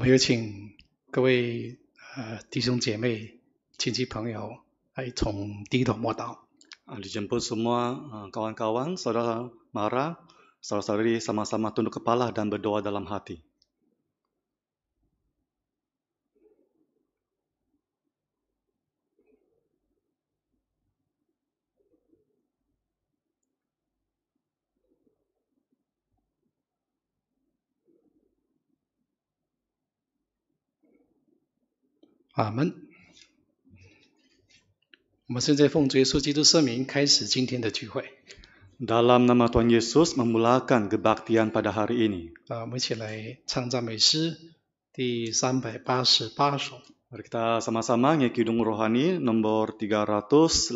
们有请各位呃弟兄姐妹、亲戚朋友来从低头默祷。啊，弟兄们，semua kawan-kawan, saudara mara, saudara-saudari sama-sama tunduk kepala dan berdoa dalam hati。阿门。我们现在奉主耶稣基督圣名开始今天的聚会。Dalam nama Tuhan Yesus memulakan kebaktian pada hari ini. mari kita sama-sama nyekidung rohani nomor 388.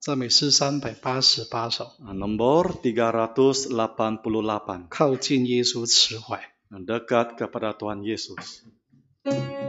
Zami si 388 so. Nomor 388. Kau jin Yesus Dekat kepada Tuhan Yesus. Hmm.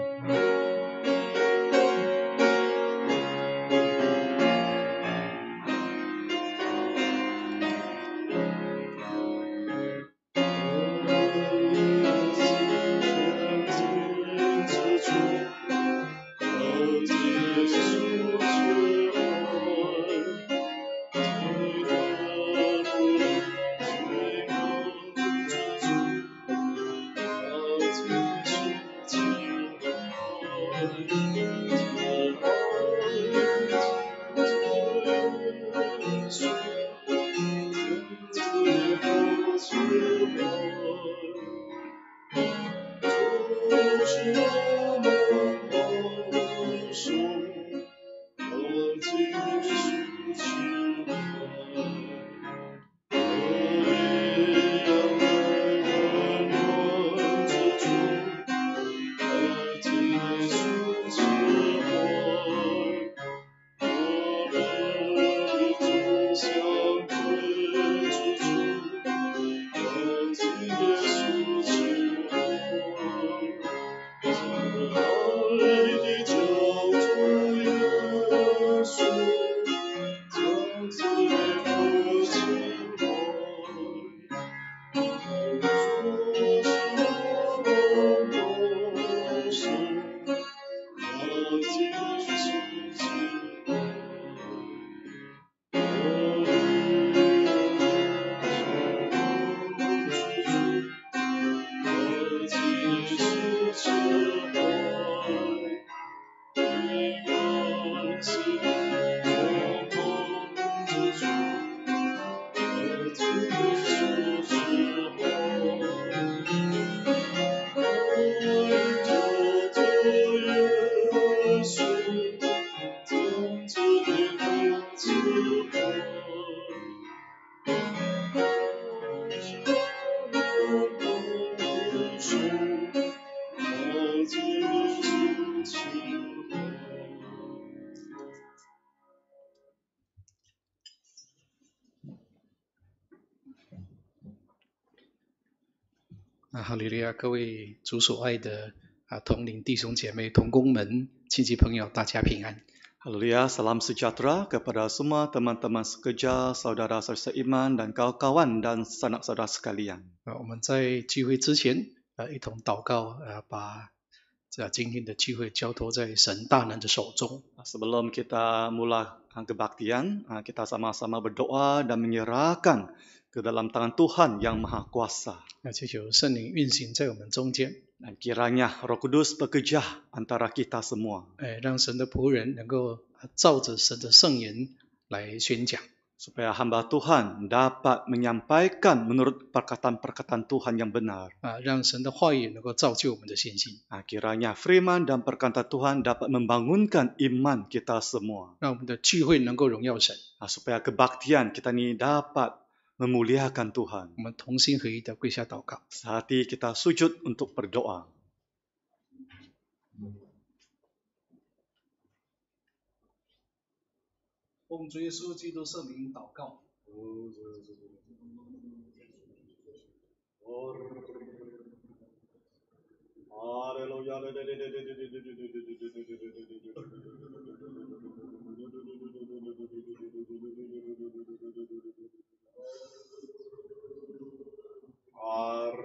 哈利利亚，各位主所爱的啊，同龄弟兄姐妹、同工们、亲戚朋友，大家平安。哈利利亚，salam sejahtera kepada semua teman-teman sekerja, saudara saudara iman dan kawan-kawan dan sanak saudara sekalian。啊，我们在聚会之前啊，一同祷告啊，把这、啊、今天的聚会交托在神大能的手中。Sebelum kita mula ah, kebaktian, kita sama-sama berdoa dan menyerahkan ke dalam tangan Tuhan yang Maha Kuasa. Dan kiranya Roh Kudus bekerja antara kita semua. Supaya hamba Tuhan dapat menyampaikan menurut perkataan-perkataan Tuhan yang benar. Kiranya firman dan perkataan Tuhan dapat membangunkan iman kita semua. Supaya kebaktian kita ini dapat memuliakan Tuhan. Sehati kita sujud untuk berdoa. Hallelujah. Arr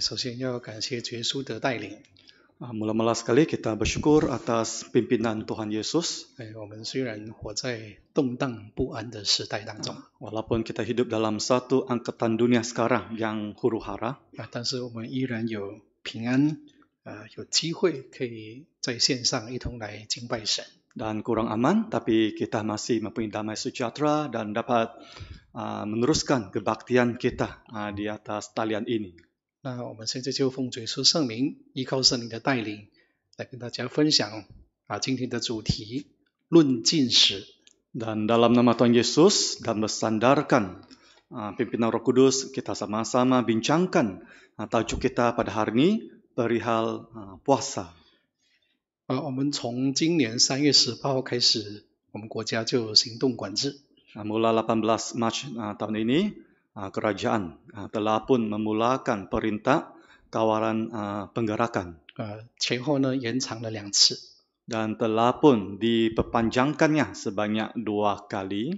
首先要感谢耶稣的带领。啊，mula-mula sekali kita bersyukur atas pimpinan Tuhan Yesus. Yesus。哎，我们虽然活在动荡不安的时代当中，walaupun kita hidup dalam satu angkatan dunia sekarang yang huru hara，啊，但是我们依然有平安，啊，有机会可以在线上一同来敬拜神。dan kurang aman, tapi kita masih mempunyai damai sejahtera dan dapat uh, meneruskan kebaktian kita uh, di atas talian ini. 那我们现在就奉主耶稣圣名，依靠圣灵的带领，来跟大家分享啊今天的主题论进食。Dan dalam nama Tuhan Yesus dan bersandarkan pimpinan Roh Kudus kita sama-sama bincangkan tajuk kita pada hari ni perihal puasa。啊，我们从今年三月十八号开始，我们国家就行动管制。Mula 18 Mac tahun ini。Ah, kerajaan ah, telah pun memulakan perintah tawaran ah, penggerakan. Dan telah pun diperpanjangkannya sebanyak dua kali.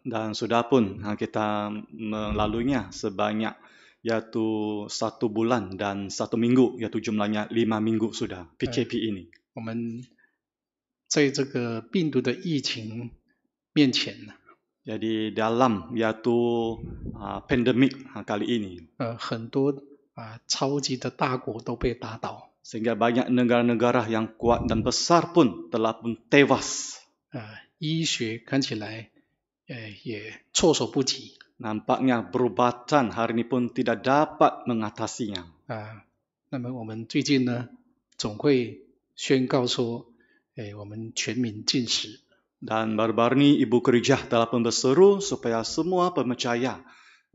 Dan sudah pun kita melaluinya sebanyak Yaitu satu bulan dan satu minggu yaitu jumlahnya lima minggu sudah PKP ini. Jadi dalam yaitu uh, pandemik uh, kali ini. Uh, Sehingga banyak negara-negara yang kuat dan besar pun telah pun tewas. Uh, 医学看起来, uh, nampaknya berubatan hari ini pun tidak dapat mengatasinya. Ah, 那么我们最近呢，总会宣告说，哎，我们全民禁食。Dan baru-baru ini ibu kerja telah berseru supaya semua pemecaya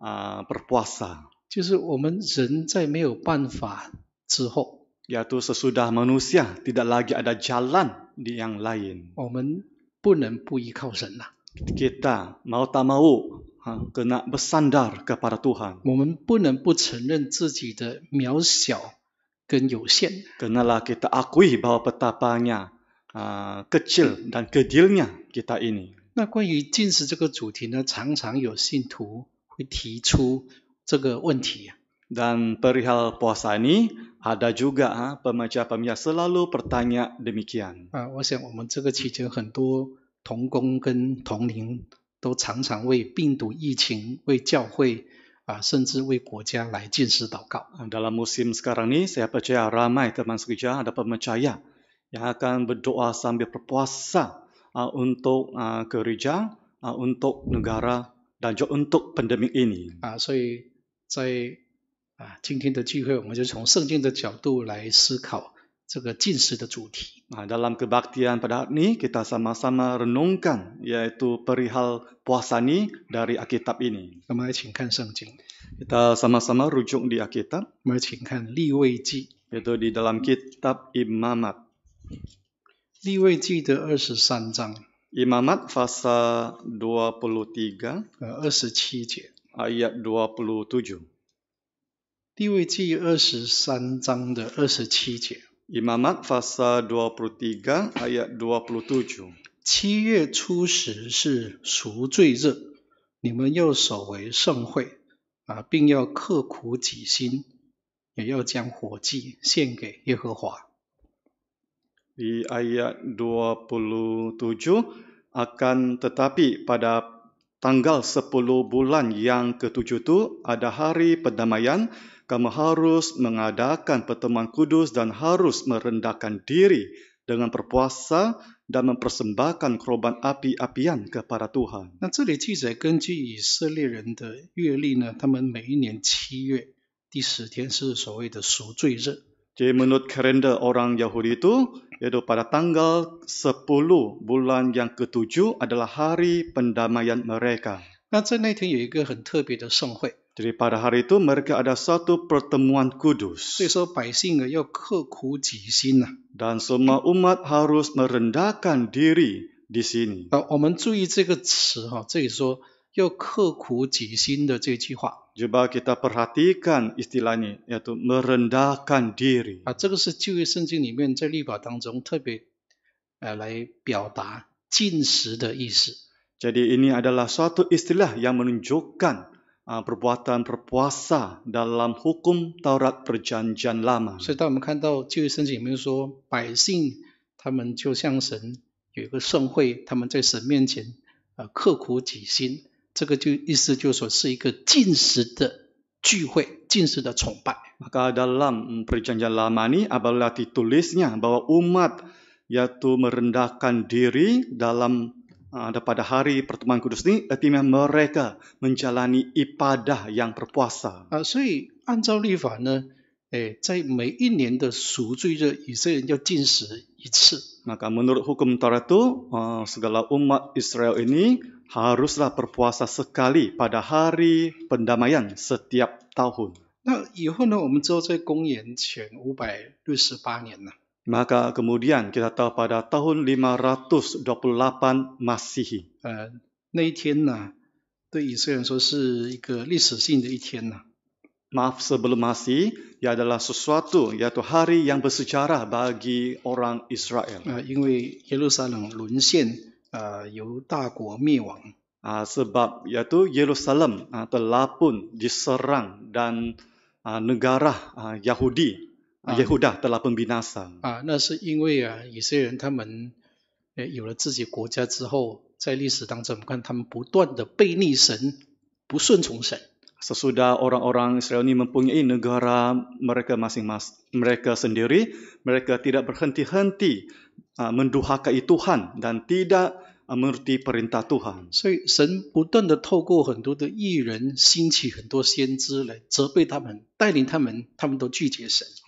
ah berpuasa. 就是我们人在没有办法之后。Yaitu sesudah manusia tidak lagi ada jalan di yang lain. 我们不能不依靠神呐、啊。Kita mau tak mau 啊，跟那不，Tuhan。我们不能不承认自己的渺小跟有限。跟那，kita akui bahwa betapanya a kecil dan kecilnya kita ini。那关于进食这个主题呢，常常有信徒会提出这个问题。Dan perihal puasa ini ada juga ha, pemaja-pemaja selalu bertanya demikian. 啊，我想我们这个期间很多同工跟同龄。都常常为病毒疫情、为教会啊，甚至为国家来进食祷告。dalam musim sekarang ini sejak ramai teman sejajar d a p e n c a y a yang akan berdoa sambil berpuasa untuk keraja, untuk negara dan juga untuk pandemik ini。啊，所以在啊今天的聚会，我们就从圣经的角度来思考这个进食的主题。Nah, ha, dalam kebaktian pada hari ini kita sama-sama renungkan yaitu perihal puasa ini dari Alkitab ini. Kita sama-sama rujuk di Alkitab. Itu di dalam kitab Imamat. Imamat pasal 23 ha, ayat 27. 地位记二十三章的二十七节。Imamat fasa 23 ayat 27. 七月初十是赎罪日，你们要守为圣会啊，并要刻苦己心，也要将火祭献给耶和华。Di ayat 27 akan tetapi pada tanggal 10 bulan yang ketujuh itu ada hari perdamaian kamu harus mengadakan pertemuan kudus dan harus merendahkan diri dengan berpuasa dan mempersembahkan korban api-apian kepada Tuhan. Nah, di sini tercatat, berdasarkan Israel 人的月历呢，他们每一年7月第十天是所谓的赎罪日。jadi menurut kalender orang Yahudi itu, iaitu pada tanggal 10 bulan yang ketujuh adalah hari pendamaian mereka. Nah, jadi pada hari itu mereka ada satu pertemuan kudus. Dan semua umat harus merendahkan diri di sini. Uh, Coba kita perhatikan istilahnya, ini, yaitu merendahkan diri. Uh, Jadi ini adalah satu istilah yang menunjukkan 所以当我们看到旧约圣经有没有说百姓他们就像神有一个盛会，他们在神面前啊刻苦己心，这个就意思就说是一个禁食的聚会，禁食的崇拜。那在《旧约》的《旧约》里面呢，它就写到说，神是爱他的子民，他爱他的子民，他爱他的子民，他爱他的子民。ada ah, pada hari pertemuan kudus ini, artinya mereka menjalani ibadah yang berpuasa. Ah, uh, eh, 所以按照律法呢，诶，在每一年的赎罪日，以色列人要进食一次。Maka menurut hukum Taurat itu, ah, segala umat Israel ini haruslah berpuasa sekali pada hari pendamaian setiap tahun. 那以后呢，我们知道在公元前五百六十八年呢。Maka kemudian kita tahu pada tahun 528 Masehi. Maaf sebelum Masih, ia adalah sesuatu, iaitu hari yang bersejarah bagi orang Israel. Uh, sebab yaitu Yerusalem uh, telah pun diserang dan uh, negara uh, Yahudi 耶和华得拉本宾纳萨。啊，那是因为啊，以色列人他们呃有了自己国家之后，在历史当中，我们看他们不断的背逆神，不顺从神。Sesudah orang-orang Israel ini mempunyai negara mereka masing-masing, mereka sendiri, mereka tidak berhenti-henti uh, menduhakai Tuhan dan tidak uh, menuruti perintah Tuhan. Jadi,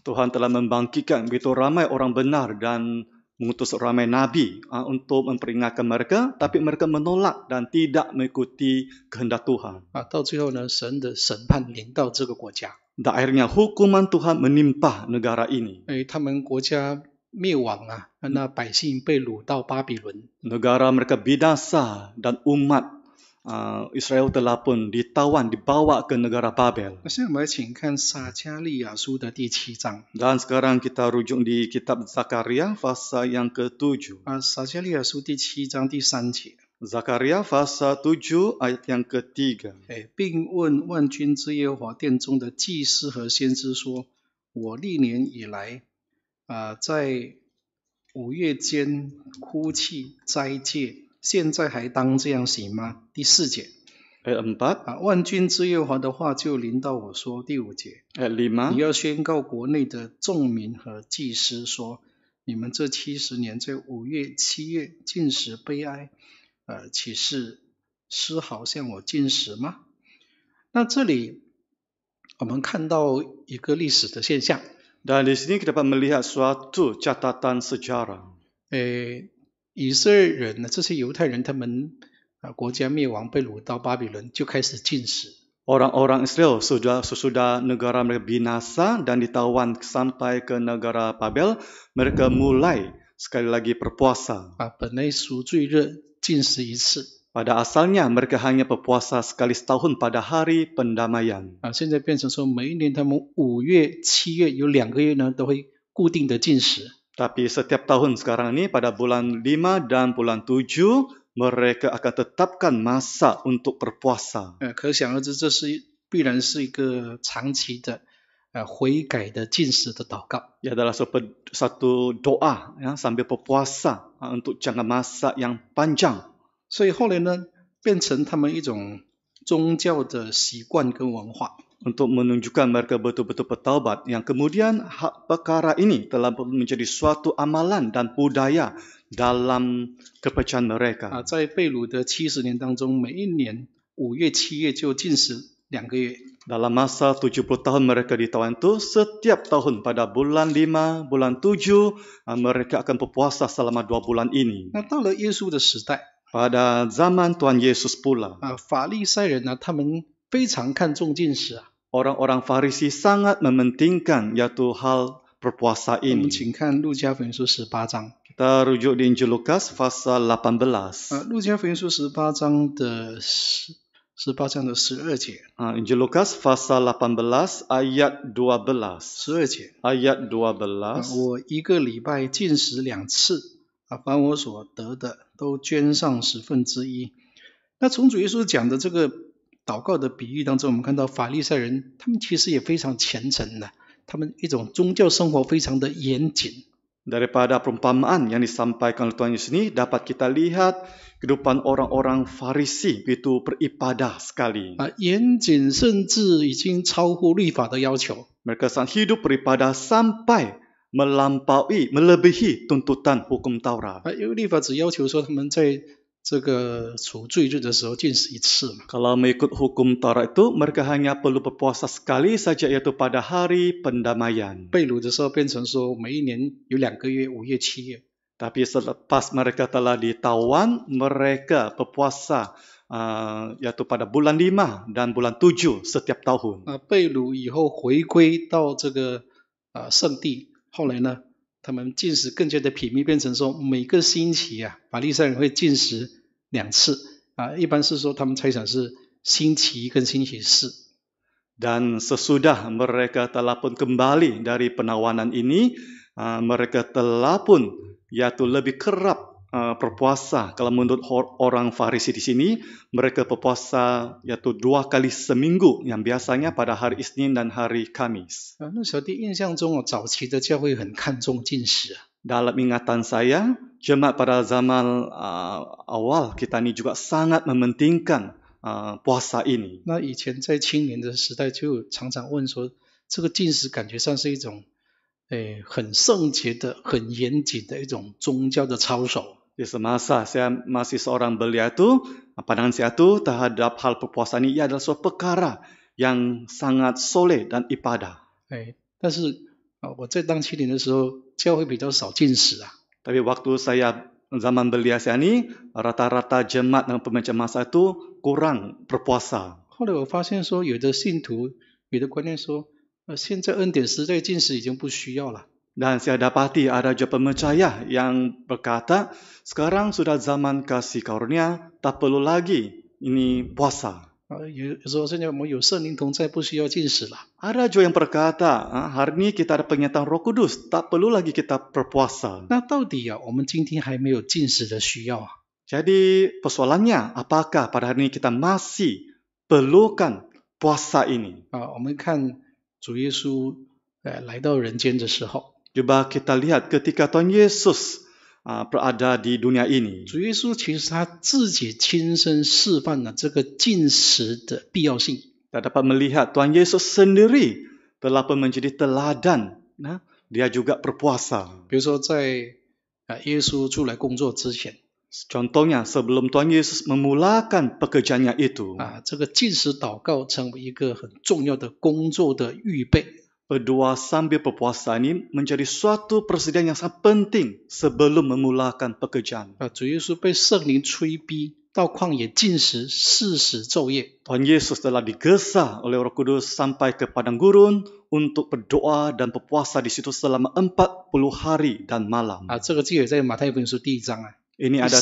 Tuhan telah membangkitkan begitu ramai orang benar dan mengutus ramai nabi ah, untuk memperingatkan mereka tapi mereka menolak dan tidak mengikuti kehendak Tuhan. Ah, akhirnya hukuman Tuhan menimpa negara ini. Negara mereka binasa dan umat Ah, Israel telah pun ditawan, dibawa ke negara Babel. Dan sekarang kita rujuk di kitab Zakaria fasa yang ke-7. Zakaria fasa 7 Zakaria fasa 7 ayat yang ketiga. Eh, bing wen wan jun zi ye hua dian zong de ji shi he xian zi shuo, wo li nian yi lai, a zai wu ye jian ku qi zai jie, 现在还当这样行吗？第四节。啊，万军之耶华的话就临到我说。第五节。你要宣告国内的众民和祭司说：你们这七十年在五月、七月禁食悲哀，呃，岂是丝毫向我进食吗？那这里我们看到一个历史的现象。Dan disini kita melihat suatu catatan s e j a r a 以色列人呢，这些犹太人，他们啊国家灭亡，被掳到巴比伦，就开始禁食。Orang-orang Israel sudah sudah negara mereka binasa dan ditawan sampai ke negara Pabel mereka mulai sekali lagi berpuasa. 啊，本来赎罪日禁食一次。Pada asalnya mereka hanya berpuasa sekali tahun pada hari pendamayan. 啊，现在变成说，每一年他们五月、七月有两个月呢，都会固定的禁食。Tapi setiap tahun sekarang ini pada bulan 5 dan bulan 7 mereka akan tetapkan masa untuk berpuasa. Ya, adalah satu doa ya, sambil berpuasa ha, untuk jangka masa yang panjang. Jadi, 所以后来呢，变成他们一种宗教的习惯跟文化。untuk menunjukkan mereka betul-betul bertaubat yang kemudian hak perkara ini telah menjadi suatu amalan dan budaya dalam kepercayaan mereka. Ah, dalam de 70年当中，每一年五月、七月就禁食两个月。Dalam masa 70 tahun mereka di Taiwan itu, setiap tahun pada bulan 5, bulan 7, ah, mereka akan berpuasa selama dua bulan ini. pada zaman Tuhan Yesus pula. 非常看重禁食。Orang-orang Farisi sangat mementingkan yaitu hal berpuasa ini。我们请看路加福音书十八章。Kita rujuk di Injil Lukas fasa 18。啊，路加福音书十八章的十十八章的十二节啊，Injil Lukas fasa 18 ayat 12。十二节 ayat 12。我一个礼拜禁食两次，啊，把我所得的都捐上十分之一。那从主耶稣讲的这个。祷告的比喻当中，我们看到法利赛人，他们其实也非常虔诚的，他们一种宗教生活非常的严谨。Daripada perumpamaan yang disampaikan Tuhan Yesus ini, dapat kita lihat kehidupan orang-orang Farisi itu beripada sekali. 严谨甚至已经超乎律法的要求。Mereka sang hidup daripada sampai melampaui, melebihi tuntutan hukum Torah. 因为律法只要求说他们在这个除罪日的时候进食一次。Kalau mengikut hukum Torah itu, mereka hanya perlu berpuasa sekali saja yaitu pada hari pendamaian. 被掳的时候变成说每一年有两个月，五月、七月。Tapi selepas mereka telah ditawan, mereka berpuasa yaitu uh, pada bulan lima dan bulan tujuh setiap tahun. 啊，被掳以后回归到这个啊圣地，后来呢？Uh, 他们进食更加的紧密，变成说每个星期啊，法利赛人会进食两次啊，一般是说他们猜想是星期一跟星期四。Dan sesudah mereka telah pun kembali dari penawanan ini, mereka telah pun y a i t u lebih kerap. perpuasa, kalau menurut orang Farisi di sini mereka perpuasa yaitu dua kali seminggu yang biasanya pada hari Isnin dan hari Kamis. Nah, 印象中啊，早期的教会很看重禁食啊。dalam ingatan saya, jemaat pada zaman awal kita i ni juga sangat mementingkan puasa ini。n a 那以前在青年的时代就常常问说，这个禁食感觉上是一种诶很圣洁的、很严谨的一种宗教的操守。di semasa saya masih seorang belia itu, pandangan saya itu terhadap hal perpuasan ini ia adalah suatu perkara yang sangat soleh dan ibadah. Hey, waktu saya zaman belia saya ini, rata-rata jemaat dan pemecah masa itu kurang berpuasa. 后来我发现说，有的信徒，有的观念说，呃，现在恩典时代进食已经不需要了。dan saya dapati ada juga pemecaya yang berkata, sekarang sudah zaman kasih karunia, tak perlu lagi ini puasa. Ah, ya, ya, lah. Ada juga yang berkata, ah, hari ini kita ada penyataan roh kudus, tak perlu lagi kita berpuasa. Jadi persoalannya, apakah pada hari ini kita masih perlukan puasa ini? Kita lihat datang ke 主耶稣呃来到人间的时候，Cuba kita lihat ketika Tuhan Yesus uh, berada di dunia ini. Tuhan Yesus, sebenarnya, dia sendiri menunjukkan kepada kita kebutuhan puasa. Kita dapat melihat Tuhan Yesus sendiri telah menjadi teladan. Nah, dia juga berpuasa. Contohnya, sebelum Tuhan Yesus bekerja. Contohnya, sebelum Tuhan Yesus memulakan pekerjaannya itu. Ah, ini puasa doa menjadi sebuah pekerjaan yang sangat penting berdoa sambil berpuasa ini menjadi suatu persediaan yang sangat penting sebelum memulakan pekerjaan. Uh, Tuhan Yesus telah digesa oleh Roh Kudus sampai ke padang gurun untuk berdoa dan berpuasa di situ selama 40 hari dan malam. Uh, ini ada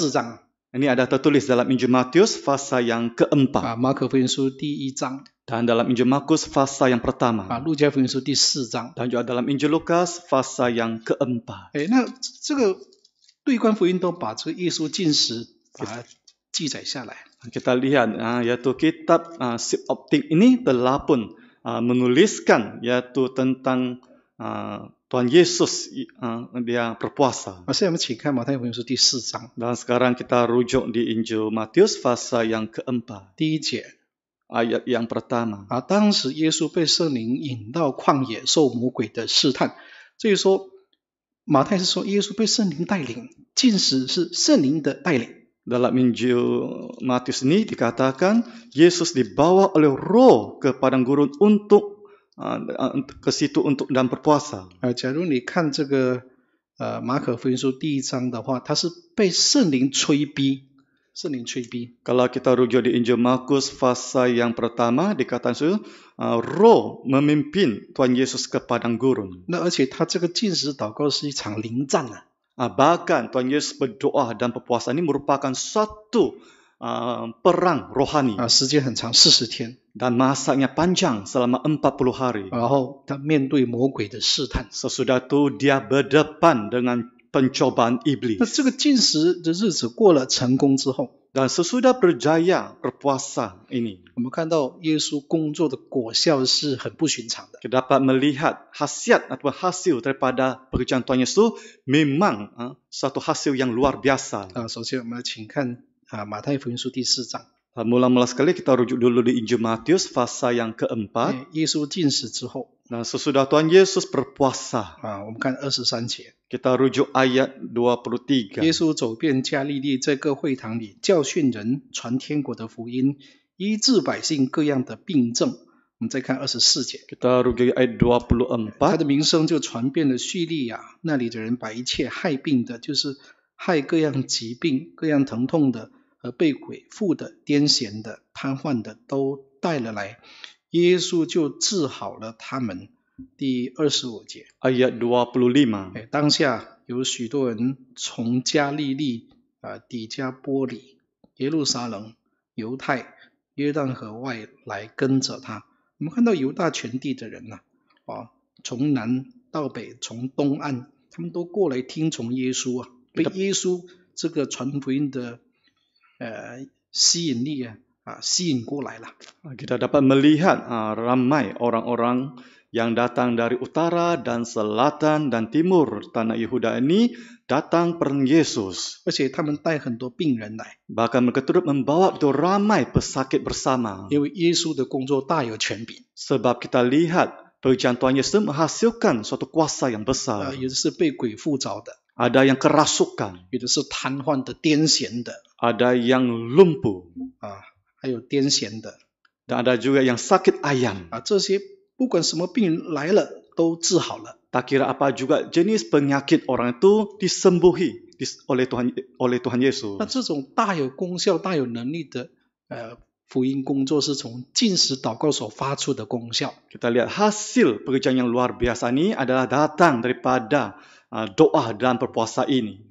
ini ada tertulis dalam Injil Matius fasa yang keempat. Ah, Markus Fensu di Ijang. Dan dalam Injil Markus fasa yang pertama. Ah, Lukas Fensu di Sijang. Dan juga dalam Injil Lukas fasa yang keempat. Eh, nah, ini, ini, ini, ini, ini, ini, ini, ini, ini, ini, ini, ini, ini, kita lihat uh, yaitu kitab uh, Sip Optik ini telah pun uh, menuliskan yaitu tentang uh, 首先我们请看马太福音第四章，和现在我们来阅读在马太福音第四章的第1节。啊，当时耶稣被圣灵引到旷野受魔鬼的试探。所以说，马太是说耶稣被圣灵带领，即使是圣灵的带领。在马太福音第四章的第1节，耶稣被带到旷野，受魔鬼的试探。untuk Jika anda dia Kalau kita rujuk di Injil Markus fasa yang pertama dikatakan itu, uh, Roh memimpin Tuhan Yesus ke padang gurun. Dan dia ini adalah Bahkan Tuhan Yesus berdoa dan berpuasa ini merupakan satu 啊，不让 a 哈尼啊，时间很长，四十天。然后他面对魔鬼的试探，那这个进食的日子过了，成功之后，我们看到耶稣工作的果效是很不寻常的。a 们看到耶稣工作的果 a 是很不 a 常的。啊，首先我们请看。啊，马太福音书第四章。阿，毛拉毛拉，skali，我们先来查考马太福音书第四章。耶稣进死之后。阿，我们看二十四节。耶稣走遍加利利这个会堂里，教训人，传天国的福音，医治百姓各样的病症。我们再看二十四节。他的名声就传遍了叙利亚，那里的人把一切害病的，就是。害各样疾病、各样疼痛的，和被鬼附的、癫痫的、瘫痪的，都带了来，耶稣就治好了他们。第二十五节。哎呀，啊，不利嘛！当下有许多人从加利利啊，底加波里、耶路撒冷、犹太、约旦河外来跟着他。我们看到犹大全地的人呐，啊，从南到北，从东岸，他们都过来听从耶稣啊。被耶稣这个传福音的呃吸引力啊啊吸引过来了。kita dapat melihat ramai orang-orang yang datang dari utara dan selatan dan timur tanah Yehuda ini datang pernah Yesus. 而且他们带很多病人来。bahkan mereka turut membawa itu ramai pesakit bersama. 因为耶稣的工作大有权柄。sebab kita lihat perjanjian Yesus menghasilkan suatu kuasa yang besar. Uh, 也是被鬼附着的。ada yang kerasukan，有的是瘫痪的、癫痫的；ada yang lumpuh，啊，还有癫痫的；dan ha, ada juga yang sakit ha, lah, lah. Tak kira apa juga jenis penyakit orang itu disembuhi dis oleh Tuhan oleh Tuhan Yesus。那这种大有功效、大有能力的，呃，福音工作是从进食祷告所发出的功效。kita eh, lihat hasil pekerjaan yang luar biasa ini adalah datang daripada Doa dan berpuasa ini.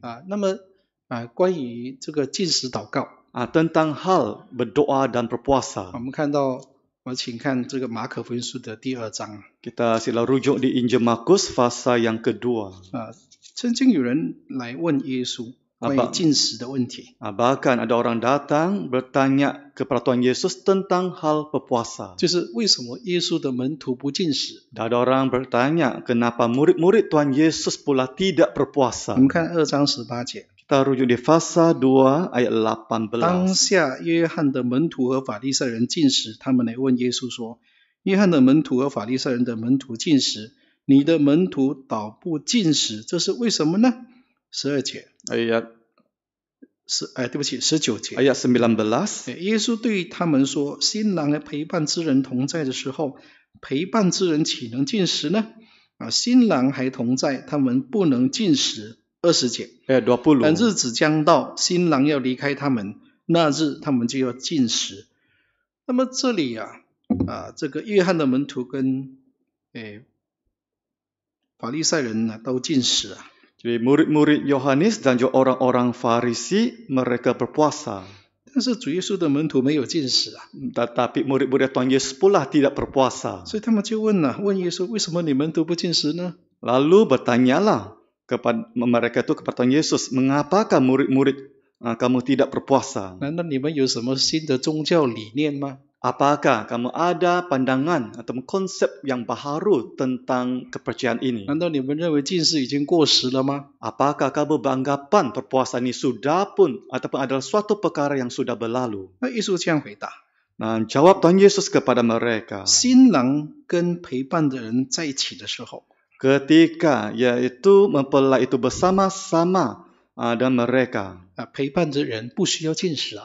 tentang hal berdoa dan berpuasa. berpuasa。我们看到，我们请看这个马可福音书的第二章。kita sila rujuk di Injil Markus fasa yang kedua。啊，曾经有人来问耶稣。a 于进食 b a h k a n ada orang datang bertanya ke p a d a t u h a n Yesus tentang hal berpuasa。a d a orang bertanya kenapa murid-murid Tuhan Yesus pula tidak berpuasa？Kita rujuk di fasa dua ayat lapan belas。当下约翰的门徒和法利赛人进食，他们来问耶稣说：约翰的门徒和法利赛人的门徒进食，你的门徒倒不进食，这是为什么呢？十二节，哎呀，十哎，对不起，十九节，哎呀是 e b e l a 耶稣对他们说：“新郎和陪伴之人同在的时候，陪伴之人岂能进食呢？啊，新郎还同在，他们不能进食。二十节，哎 d o a p u l 日子将到，新郎要离开他们，那日他们就要进食。那么这里呀，啊，这个约翰的门徒跟哎法利赛人呢，都进食啊。” Jadi murid-murid Yohanes dan juga orang-orang Farisi mereka berpuasa. Tetapi murid-murid Tuhan Yesus pula tidak berpuasa. Lalu lah kepada mereka itu kepada Tuhan Yesus, mengapakah murid-murid ah, kamu tidak berpuasa? Apakah kamu ada pandangan atau konsep yang baharu tentang kepercayaan ini? Apakah kamu beranggapan perpuasan ini sudah pun ataupun adalah suatu perkara yang sudah berlalu? yang Nah, jawab Tuhan Yesus kepada mereka. Ketika yaitu mempelai itu bersama-sama ah, dan mereka. tidak 啊，陪伴着人不需要进食啊。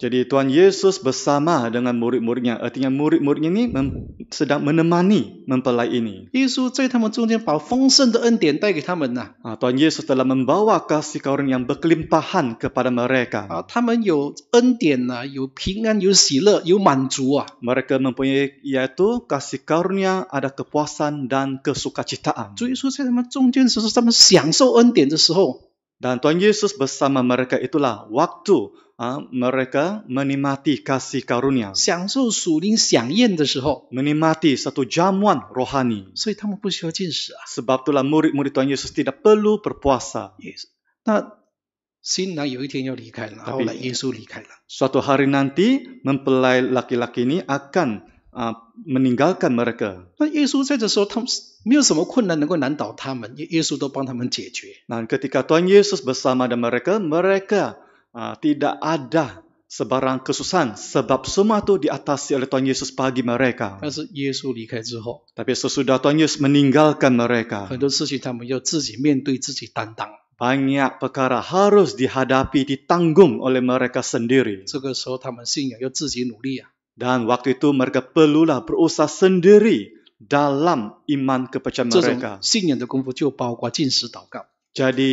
Jadi Tuhan Yesus bersama dengan murid-muridnya. Artinya murid-muridnya ini sedang menemani mempelai ini. Yesus di ah, Tuhan Yesus telah membawa kasih karunia yang berkelimpahan kepada mereka. Ah, mereka mempunyai yaitu kasih karunia, ada kepuasan dan kesukacitaan. Dan Tuhan Yesus bersama mereka itulah waktu mereka menikmati kasih karunia. Menikmati satu jamuan rohani. Jadi mereka tidak perlu Sebab itulah murid-murid Tuhan Yesus tidak perlu berpuasa. berpuasa。Yes. 那新郎有一天要离开了，后来耶稣离开了。suatu hari nanti mempelai laki-laki ini akan 啊、uh, meninggalkan mereka。那耶稣在这时候，他们没有什么困难能够难倒他们，耶耶稣都帮他们解决。那 ketika Tuhan Yesus bersama dengan mereka，mereka mereka Ah, tidak ada sebarang kesusahan sebab semua itu diatasi oleh Tuhan Yesus bagi mereka. Tapi sesudah Tuhan Yesus meninggalkan mereka, banyak perkara harus dihadapi, ditanggung oleh mereka sendiri. Dan waktu itu mereka perlulah berusaha sendiri dalam iman kepercayaan mereka. Jadi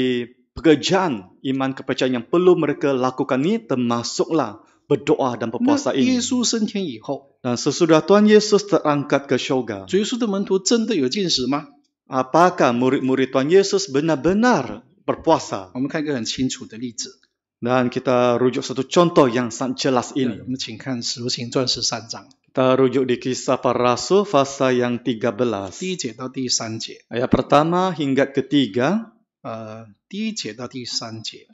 pekerjaan iman kepercayaan yang perlu mereka lakukan ini termasuklah berdoa dan berpuasa ini. Yesus 升天以后，那 sesudah Tuhan Yesus terangkat ke syurga. syurga，主耶稣的门徒真的有进食吗？Apakah ya murid-murid Tuhan Yesus benar-benar berpuasa？我们看一个很清楚的例子。Dan kan, kita rujuk satu contoh yang sangat jelas ini. Ya, kita rujuk di kisah para rasul fasa yang 13. Ayat pertama hingga ketiga. 呃，第一节到第三节。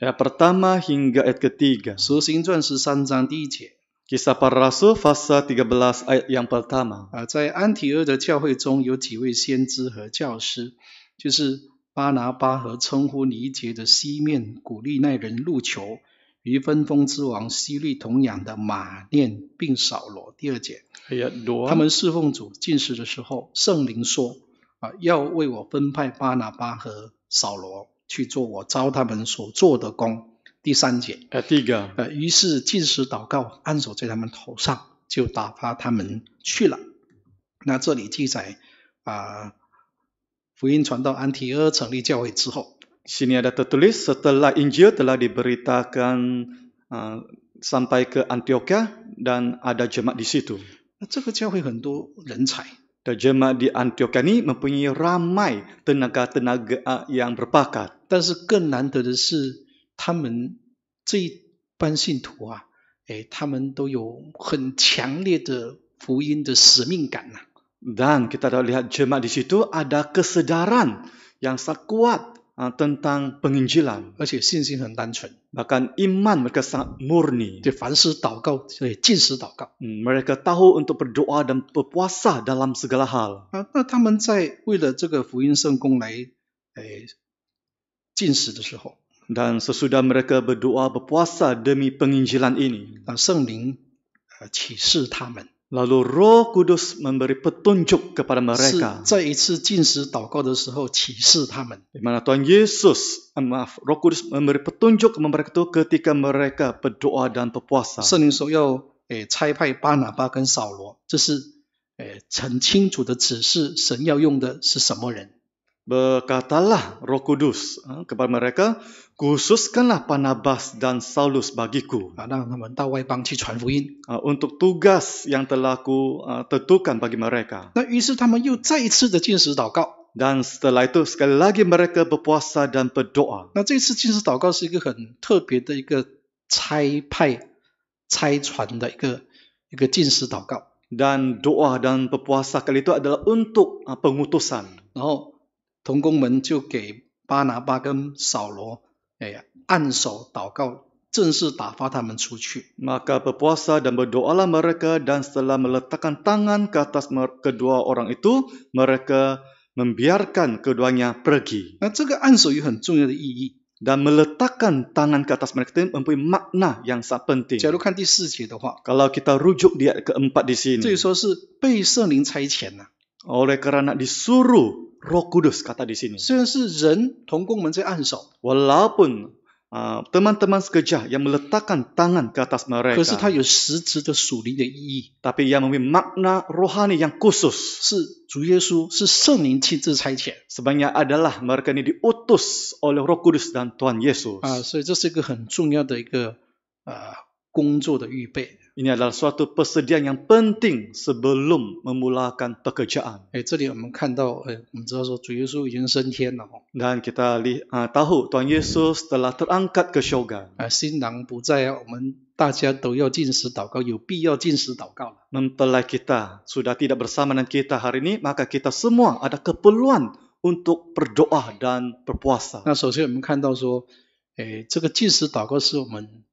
在安提阿的教会中有几位先知和教师，就是巴拿巴和称呼尼结的西面，古利奈人路球与分封之王西律同养的马念，并扫罗。第二节。哎呀，罗。他们侍奉主进食的时候，圣灵说，啊，要为我分派巴拿巴和。扫罗去做我招他们所做的工。第三节。呃，第一个。呃，于是进食祷告，按手在他们头上，就打发他们去了。那这里记载啊，福音传到安提阿成立教会之后。Setelah injil telah diberitakan sampai ke a n t i o i a dan ada jemaat di situ. 那这个教会很多人才。Dan jemaat di Antioch ini mempunyai ramai tenaga-tenaga yang berpakat. tetapi yang lebih menarik adalah mereka mempunyai yang Ban 信徒啊，哎，他们都有很强烈的福音的使命感呐、啊。Dan kita dapat lihat jemaat di situ ada kesedaran yang sangat kuat uh, tentang penginjilan，而且信心很单纯。Bahkan iman mereka sangat murni. Jadi, fansi doa, jadi jinsi doa. Mereka tahu untuk berdoa dan berpuasa dalam segala hal. Ah, nah, mereka mencari, untuk untuk Injil Sengkong, untuk jinsi di sini. Dan sesudah mereka berdoa berpuasa demi penginjilan ini, Sang Ling, uh, cahsi mereka. Lalu Roh Kudus memberi petunjuk kepada mereka. Di mana Tuhan Yesus, eh, maaf, Roh Kudus memberi petunjuk kepada mereka itu ketika mereka berdoa dan berpuasa. Eh, eh, 澄清楚的指示,神要用的是什么人? berkatalah roh kudus eh, kepada mereka khususkanlah Panabas dan Saulus bagiku untuk tugas yang telah ku ah, tentukan bagi mereka dan setelah itu sekali lagi mereka berpuasa dan berdoa dan doa dan berpuasa kali itu adalah untuk ah, pengutusan 同工们就给巴拿巴跟扫罗，哎呀，按手祷告，正式打发他们出去。Maka berpuasa dan berdoalah mereka dan setelah meletakkan tangan ke atas kedua orang itu, mereka membiarkan keduanya pergi. Nah, ini ke an suyu yang sangat penting. Dan meletakkan tangan ke atas mereka itu mempunyai makna yang sangat penting. Jika kita lihat di kalau kita rujuk dia keempat di sini. Jadi, ini adalah oleh kerana disuruh Roh Kudus kata di sini. Walaupun Uh, teman-teman sekerja yang meletakkan tangan ke atas mereka. Tapi yang memiliki makna rohani yang khusus. Sebenarnya adalah mereka ini diutus oleh roh kudus dan Tuhan Yesus. Uh, 所以这是一个很重要的一个, uh, 工作的预备。Ini adalah suatu persediaan yang penting sebelum memulakan pekerjaan. Eh, di sini kita melihat, eh, kita tahu bahawa Tuhan Yesus sudah naik ke syurga. Dan kita uh, tahu Tuhan Yesus telah terangkat ke syurga. Eh, sin lang tidak ada, kita semua perlu berdoa dan berdoa. Ada perlu berdoa dan berdoa. Mempelai kita sudah tidak bersama dengan kita hari ini, maka kita semua ada keperluan untuk berdoa dan berpuasa. Nah, pertama kita melihat bahawa, eh, ini berdoa dan berdoa adalah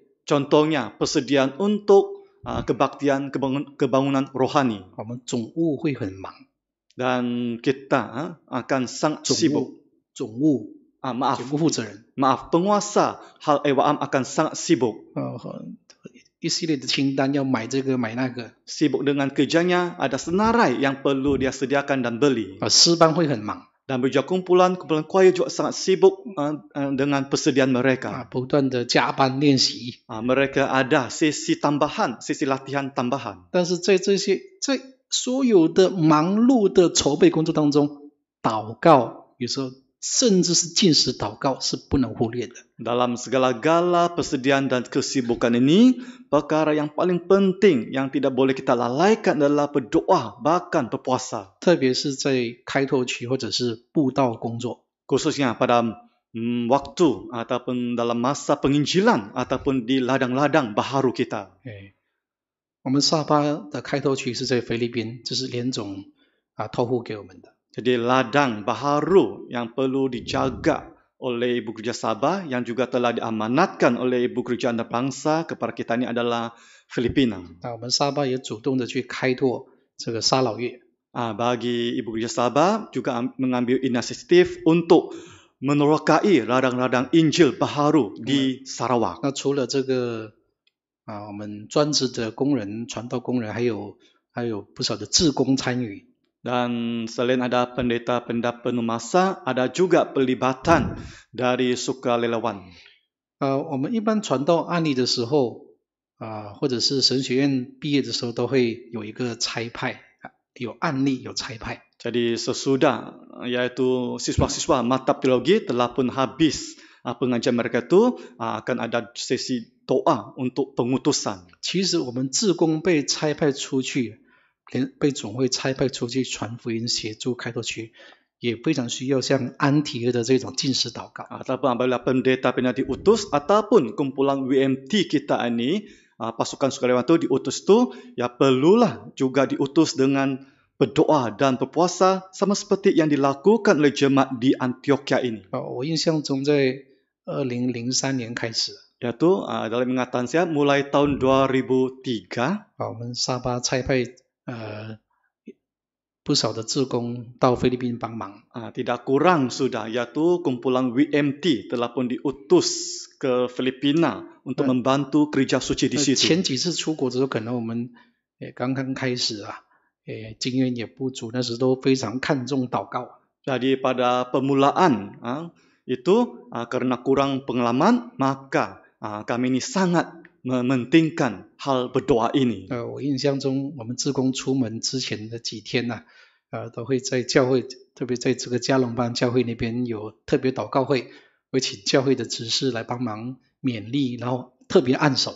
Contohnya persediaan untuk uh, kebaktian kebangunan rohani. Dan kita uh, akan sangat sibuk. 总务, uh, maaf, maaf, penguasa hal ewaam akan sangat sibuk. beli. sibuk dengan kerjanya ada senarai yang perlu dia sediakan dan beli dan beberapa kumpulan kumpulan kuaya juga sangat sibuk eh, eh, dengan persediaan mereka. Ah, ah, mereka ada sesi tambahan, sesi latihan tambahan. Tapi 甚至是进食祷告是不能忽略的。dalam segala gala persediaan dan kesibukan ini, perkara yang paling penting yang tidak boleh kita lalaikan adalah berdoa bahkan berpuasa. 特别是在开拓期或者是布道工作。khususnya pada hmm, waktu ataupun dalam masa penginjilan ataupun di ladang-ladang baharu kita. Jadi ladang baharu yang perlu dijaga oleh Ibu Gereja Sabah yang juga telah diamanatkan oleh Ibu Gereja Anda Bangsa kepada kita ini adalah Filipina. Nah, kita Sabah juga berusaha untuk mengembangkan Sabah. Ah, bagi Ibu Gereja Sabah juga mengambil inisiatif untuk menerokai ladang-ladang Injil baharu di Sarawak. Nah, selain ini, kita juga berusaha untuk mengembangkan pekerja, pekerja, dan banyak pekerja yang dan selain ada pendeta pendapa numasa, ada juga pelibatan dari suka sukarelawan. Uh, 我们一般传道案例的时候，啊、uh,，或者是神学院毕业的时候，都会有一个差派，有案例，有差派。Jadi sesudah yaitu siswa-siswa mata teologi telah pun habis uh, pengajian mereka itu, uh, akan ada sesi doa untuk pengutusan. 其实我们自工被差派出去，连被总会差派出去传福音、协助开拓区，也非常需要像安提厄的这种进食祷告。Ataupun apabila pendeta pernah diutus ataupun kumpulan WMT kita ini ah, pasukan sukarelawan itu diutus itu, ya perlulah juga diutus dengan berdoa dan berpuasa sama seperti yang dilakukan oleh jemaat di Antioquia ini. Ah, dalam ingatan saya mulai tahun 2003. Oh, men tidak kurang sudah yaitu kumpulan WMT telah pun diutus ke Filipina untuk eh. membantu kerja suci di situ。前几次出国的时候，可能我们也刚刚开始啊，也经验也不足，那时都非常看重祷告。jadi eh，eh，pada permulaan 啊 itu 啊 karena kurang pengalaman maka 啊 kami ini sangat 呃，我印象中，我们职工出门之前的几天呢，呃，都会在教会，特别在这个加隆班教会那边有特别祷告会，会请教会的执事来帮忙勉励，然后特别按手。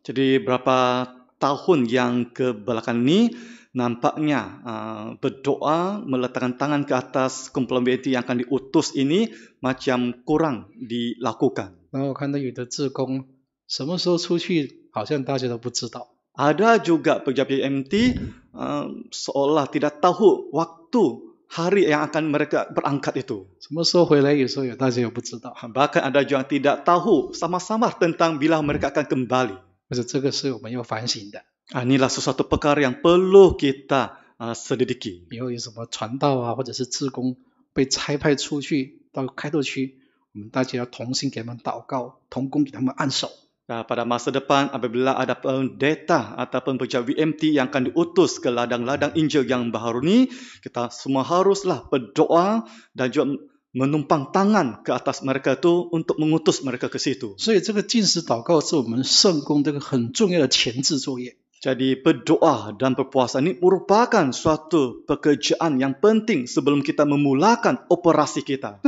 Jadi berapa tahun yang kebelakang ini nampaknya uh, berdoa meletakkan tangan ke atas kumpulan BNT yang akan diutus ini macam kurang dilakukan. Ada juga pejabat MT uh, seolah tidak tahu waktu hari yang akan mereka berangkat itu. Bahkan ada juga tidak tahu sama-sama tentang bila mereka akan kembali. 我说这个是我们要反省的。啊，你拉说，是都，有，件，需要，我们，要，研究，的。以后有什么传道啊，或者是志工被差派出去到开拓区，我们大家要同心给他们祷告，同工给他们按手。啊，，在，我们，的，未来，，如果，有，数据，或，是，传，道，员，被，派，到，开拓，区，，我们，大家，要，同心，给他们，祷告，同工，给他们，按手。啊，，在，我们，的，未来，，如果，有，数据，或，是，传，道，员，被，派，到，开拓，区，，我们，大家，要，同心，给他们，祷告，同工，给他们，按手。啊，，在，我们，的，未来，，如果，有，数据，或，是，传，道，员，被，派，到，开拓，区，，我们，大家，要，同心，给他们，祷告，同工，给他们，按手。啊，，在，我们，的，未来，，menumpang tangan ke atas mereka itu untuk mengutus mereka ke situ. Jadi berdoa dan berpuasa ini merupakan suatu pekerjaan yang penting sebelum kita memulakan operasi kita.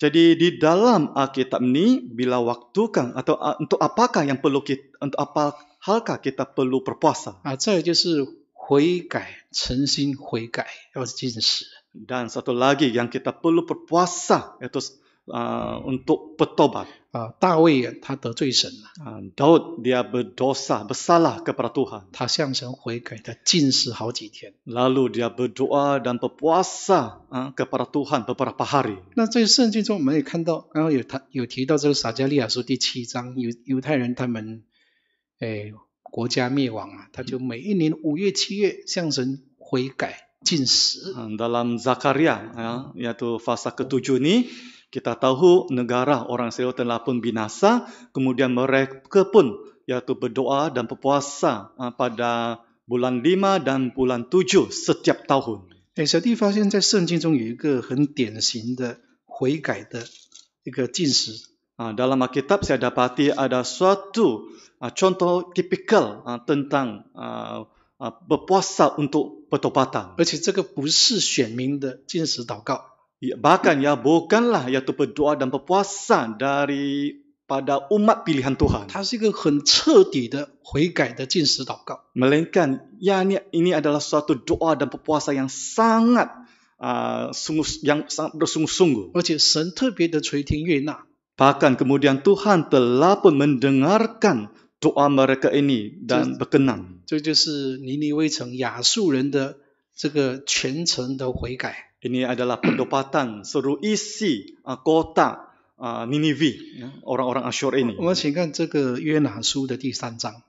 Jadi di dalam Alkitab ini bila waktu waktukan atau ah, untuk apakah yang perlu kita untuk apa halkah kita perlu berpuasa? Ah, 这就是悔改，诚心悔改要进食。dan satu lagi yang kita perlu berpuasa iaitu uh, untuk bertobat. Dawei uh, uh, uh, Daud dia berdosa, bersalah kepada Tuhan. Lalu dia berdoa dan berpuasa uh, kepada Tuhan beberapa hari. Nah, 国家灭亡啊，他就每一年五月、七月向神悔改。嗯 Ah, dalam Zakaria ya, iaitu fasa ketujuh ni, kita tahu negara orang Israel telah pun binasa, kemudian mereka pun iaitu berdoa dan berpuasa ah, pada bulan lima dan bulan tujuh setiap tahun. Eh, saya di fasa di Sengkang ada satu yang sangat terkenal di Huygai di dalam Alkitab saya dapati ada suatu ah, contoh tipikal tentang berpuasa untuk pertobatan. Dan ini bukan pilihan orang yang berdoa. Bahkan ya bukanlah yaitu berdoa dan berpuasa dari pada umat pilihan Tuhan. Ia adalah sebuah pilihan yang Melainkan, ya ini, ini adalah satu doa dan berpuasa yang sangat uh, sungguh, yang sangat bersungguh-sungguh. Bahkan kemudian Tuhan telah pun mendengarkan doa mereka ini dan berkenan. Ini adalah pendapatan seru isi uh, kota uh, Ninive ya, orang-orang Ashur ini.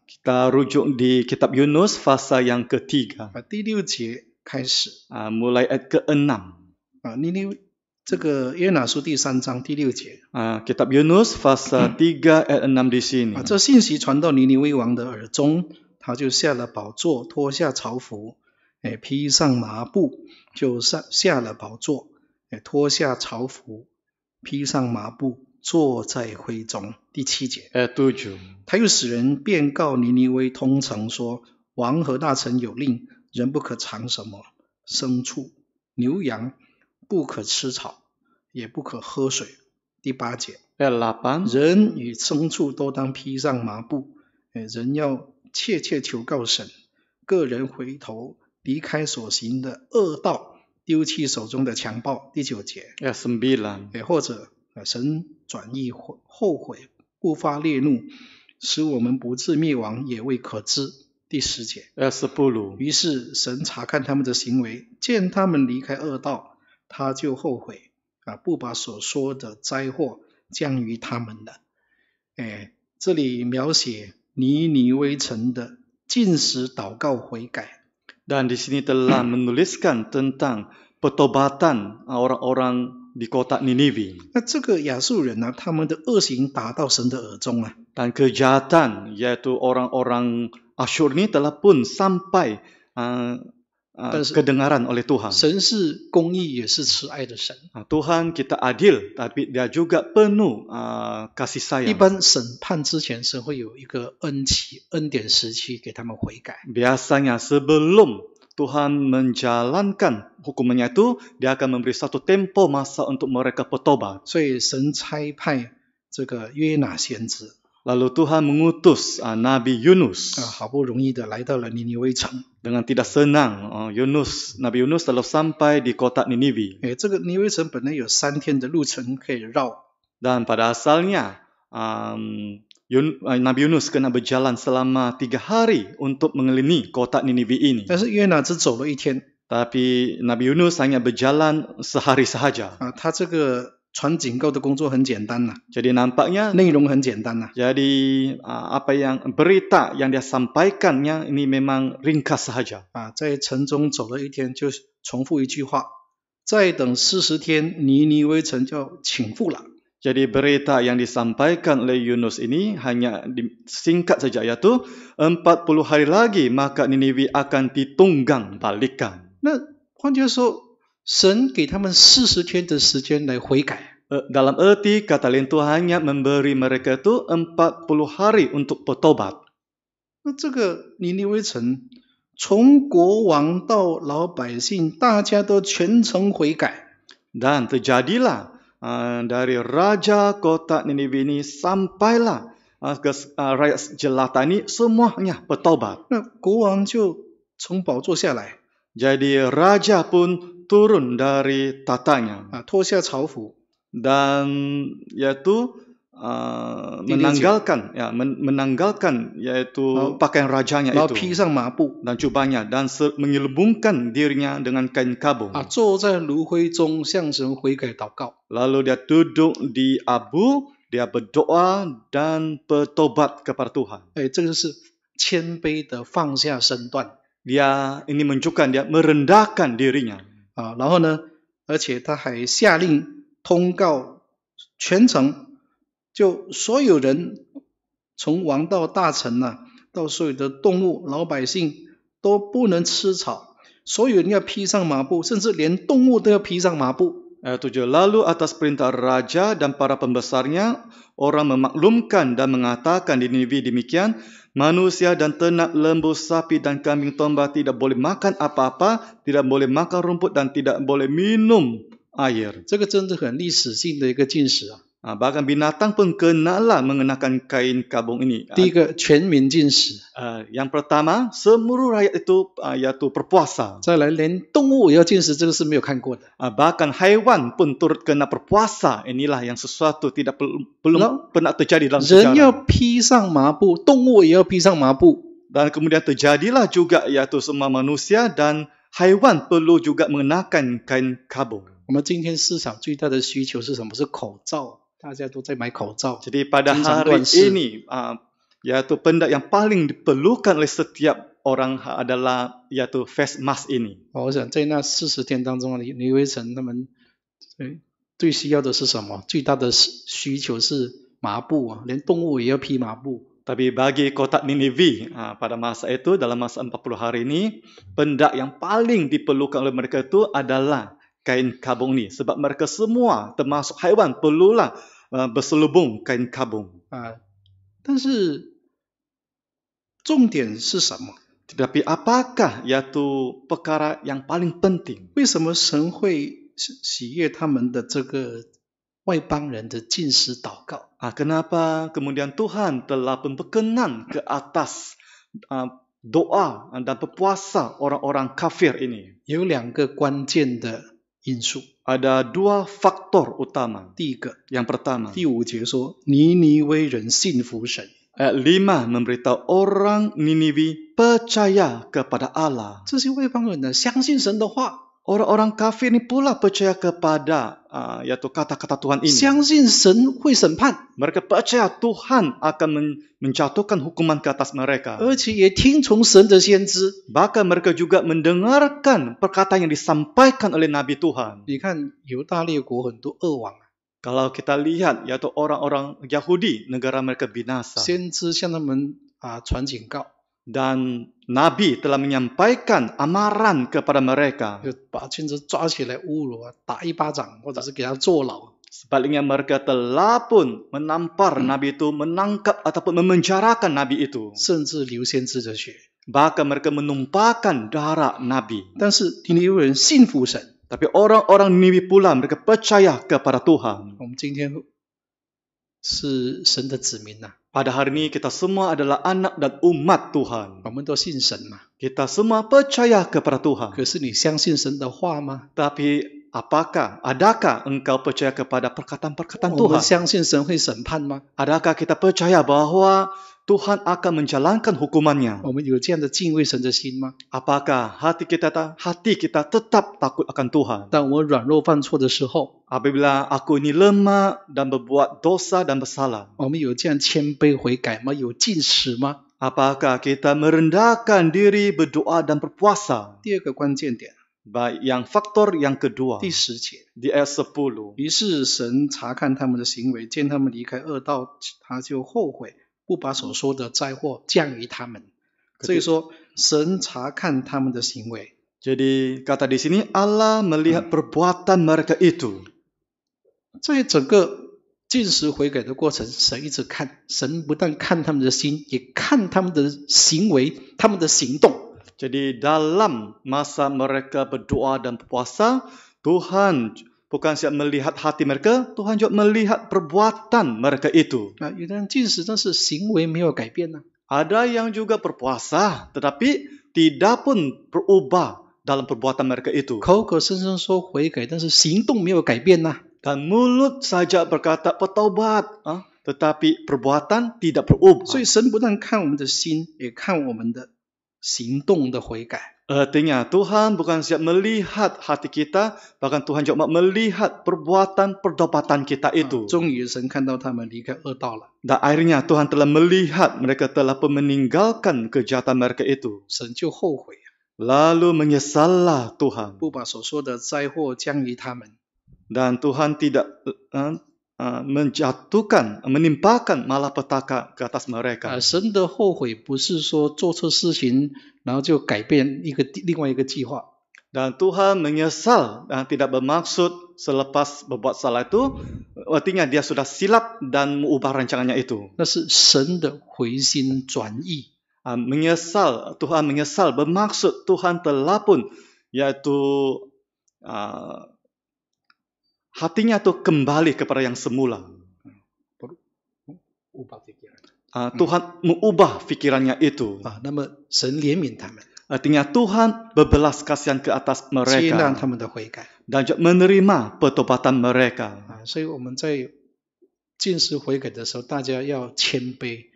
Kita rujuk di kitab Yunus fasa yang ketiga. 第六节开始。啊，mulai ayat keenam。啊，尼尼这个约拿书第三章第六节啊，Kitab Yunus pasa tiga el enam di sini 啊，这信息传到尼尼微王的耳中，他就下了宝座，脱下朝服，哎，披上麻布，就上下了宝座，哎，脱下朝服，披上麻布，坐在会中第七节。哎，多久？他又使人便告尼尼微通城说，王和大臣有令人不可藏什么，牲畜，牛羊。不可吃草，也不可喝水。第八节，人与牲畜都当披上麻布。人要切切求告神，个人回头离开所行的恶道，丢弃手中的强暴。第九节，或者神转意后悔，不发烈怒，使我们不至灭亡也未可知。第十节，于是神查看他们的行为，见他们离开恶道。他就后悔啊，不把所说的灾祸降于他们了。哎，这里描写尼尼微城的尽实祷告悔改。Dan di sini telah menuliskan tentang petobatan orang-orang di kota Niniv. 那这个亚述人呢，他们的恶行达到神的耳中了。Dan kejahatan yaitu orang-orang asyur ini telah pun sampai, ah. 但是 ah, kedengaran oleh Tuhan。神是公义也是慈爱的神。啊，Tuhan kita adil tapi dia juga penuh a ah, kasih sayang。一般审判之前，神会有一个恩期、恩典时期给他们悔改。biasanya sebelum Tuhan menjalankan hukumannya itu, dia akan memberi satu tempo masa untuk mereka bertobat。所以神差派这个约拿先知。Lalu Tuhan mengutus uh, Nabi Yunus. Uh, ah, dengan tidak senang, uh, Yunus, Nabi Yunus telah sampai di kota Ninive. Eh, 这个 Ninive 城本来有三天的路程可以绕。Dan pada asalnya, um, Yun, uh, Nabi Yunus kena berjalan selama tiga hari untuk mengelilingi kota Ninive ini. 但是约拿只走了一天。Tapi Nabi Yunus hanya berjalan sehari sahaja. Ah, uh, 他这个传警告的工作很简单呐、啊。Jadi nampaknya 内容很简单呐、啊。Jadi、uh, apa yang berita yang dia sampaikannya ini memang ringkas saja。啊，在城中走了一天，就重复一句话：再等四十天，尼尼微城就倾覆了。Jadi berita yang disampaikan oleh Yunus ini hanya singkat saja yaitu puluh hari lagi maka Niniwi akan ditunggang balikan. Nah, 换句话说,神给他们四十天的时间来悔改。呃，dalam erti kata lain Tuhannya memberi mereka itu empat puluh hari untuk bertobat。那这个尼尼微城，从国王到老百姓，大家都全程悔改。dan terjadilah、uh, eh, dari raja kota Ninive ini sampailah、uh, eh, ke uh, rakyat jelata ini semuanya bertobat。那国王就从宝座下来。jadi raja pun turun dari tatanya. Ah, Tosia caofu. Dan yaitu uh, menanggalkan, ya men menanggalkan yaitu lau, pakaian rajanya itu. pisang mabu. Dan cubanya dan mengelubungkan dirinya dengan kain kabung. Ah, Lalu dia duduk di abu, dia berdoa dan bertobat kepada Tuhan. Eh, ini adalah Qianbei de fangxia shen duan. Dia ini menunjukkan dia merendahkan dirinya. 啊，然后呢？而且他还下令通告全城，就所有人，从王到大臣呐，到所有的动物、老百姓，都不能吃草。所有人要披上麻布，甚至连动物都要披上麻布。Ayat 7. Lalu atas perintah raja dan para pembesarnya, orang memaklumkan dan mengatakan di Nivi demikian, manusia dan ternak lembu sapi dan kambing tombak tidak boleh makan apa-apa, tidak boleh makan rumput dan tidak boleh minum air. Ini Ah, bahkan binatang pun kenalah mengenakan kain kabung ini. Ah, Tiga, ah, yang pertama, semua rakyat itu uh, iaitu berpuasa. Uh, bahkan haiwan pun turut kena perpuasa. Inilah yang sesuatu tidak pel- belum no, pernah terjadi dalam sejarah. Ya, dan kemudian terjadilah juga yaitu semua manusia dan haiwan perlu juga mengenakan kain kabung. 我们今天市场最大的需求是什么？是口罩。大家都在买口罩。Jadi pada hari ini, ya ah, tu benda yang paling diperlukan oleh setiap orang adalah ya tu face mask ini。我想在那四十天当中，李维成他们最最需要的是什么？最大的需求是麻布啊，连动物也要披麻布。Tapi bagi kota Ninive ah, pada masa itu dalam masa empat puluh hari ini benda yang paling diperlukan oleh mereka itu adalah kain kabung ni sebab mereka semua termasuk haiwan perlulah uh, berselubung kain kabung. Ha. Tapi Zongdian sesama. Tetapi apakah yaitu perkara yang paling penting? Kenapa Sen hui siye tamen de zhege wai bang ah, ren de kenapa kemudian Tuhan telah berkenan ke atas uh, doa dan berpuasa orang-orang kafir ini? Yu liang ge guanjian 因素. Ada dua faktor utama. Tiga. Yang pertama. Niniwe 人信服神. Ayat lima memberitahu orang Niniwe percaya kepada Allah. 这些外邦人呢，相信神的话。orang-orang kafir ni pula percaya kepada uh, ah, yaitu kata-kata Tuhan ini. 相信神会审判. Mereka percaya Tuhan akan men menjatuhkan hukuman ke atas mereka. Bahkan mereka juga mendengarkan perkataan yang disampaikan oleh Nabi Tuhan. 你看, Kalau kita lihat yaitu orang-orang Yahudi, negara mereka binasa. 先知向他们, uh, 传警告 dan Nabi telah menyampaikan amaran kepada mereka. Sebaliknya mereka telah pun menampar hmm. Nabi itu, menangkap ataupun memenjarakan Nabi itu. Bahkan mereka menumpahkan darah Nabi. Tapi orang-orang Nabi pula mereka percaya kepada Tuhan. Pada hari ini kita semua adalah anak dan umat Tuhan. Kita semua percaya kepada Tuhan. Tuhan。可是你相信神的话吗？Tapi apakah adakah engkau percaya kepada perkataan-perkataan Tuhan？我们相信神会审判吗？Adakah kita percaya bahwa Tuhan akan menjalankan hukumannya. Apakah hati kita hati kita tetap takut akan Tuhan? Apabila aku ini lemah dan berbuat dosa dan bersalah. Apakah kita merendahkan diri berdoa dan berpuasa? Baik, yang faktor yang kedua. Di Di ayat 10. 于是神查看他们的行为,见他们离开恶道,他就后悔,不把所说的灾祸降于他们，所以说神查看他们的行为。Jadi kata di sini Allah melihat perbuatan mereka itu。在整个尽食悔改的过程，神一直看，神不但看他们的心，也看他们的行为、他们的行动。Jadi dalam masa mereka berdoa dan p u a s a Tuhan bukan siap melihat hati mereka, Tuhan juga melihat perbuatan mereka itu. Lah. Ada yang juga berpuasa, tetapi tidak pun berubah dalam perbuatan mereka itu. Lah. Dan mulut saja berkata petobat, ah, tetapi perbuatan tidak berubah. 所以神不但看我们的心，也看我们的行动的悔改。Artinya Tuhan bukan siap melihat hati kita, bahkan Tuhan juga melihat perbuatan perdebatan kita ah, itu. Dan akhirnya Tuhan telah melihat mereka telah meninggalkan kejahatan mereka itu. Lalu menyesallah Tuhan. Dan Tuhan tidak eh, Uh, menjatuhkan, menimpakan malapetaka ke atas mereka. Uh, Tuhan menyesal dan uh, tidak bermaksud selepas berbuat salah itu, artinya dia sudah silap dan mengubah rancangannya itu. menyesal, Tuhan menyesal bermaksud Tuhan telah pun, yaitu, ah.、Uh, hatinya tuh kembali kepada yang semula. Uh, Tuhan hmm. mengubah pikirannya itu. Ah, Artinya Tuhan berbelas kasihan ke atas mereka. Dan juga menerima pertobatan mereka. Uh, ah, 大家要谦卑,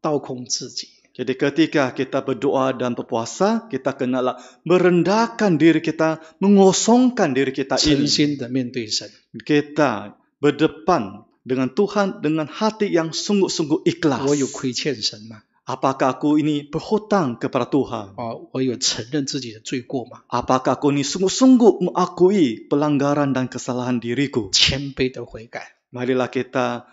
道空自己, jadi ketika kita berdoa dan berpuasa, kita kenal merendahkan diri kita, mengosongkan diri kita ini. Kita berdepan dengan Tuhan dengan hati yang sungguh-sungguh ikhlas. Apakah aku ini berhutang kepada Tuhan? Ah, Apakah aku ini sungguh-sungguh mengakui pelanggaran dan kesalahan diriku? Marilah kita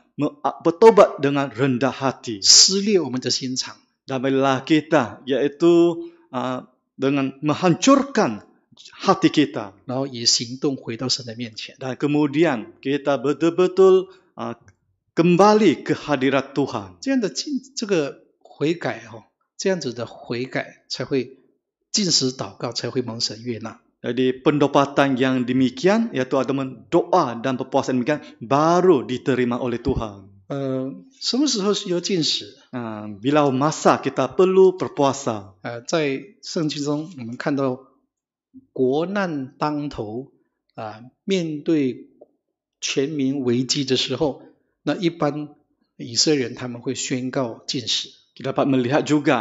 bertobat dengan rendah hati. 撕裂我们的心肠 damailah kita yaitu uh, ah, dengan menghancurkan hati kita dan kemudian kita betul-betul uh, kembali ke hadirat Tuhan jadi pendapatan yang demikian yaitu ada doa dan perpuasan demikian baru diterima oleh Tuhan eh, 什么时候需要禁食？啊，在圣经中，我们看到国难当头啊，面对全民危机的时候，那一般以色列人他们会宣告进食。kita perlu berbasa。呃，在圣经中，我们看到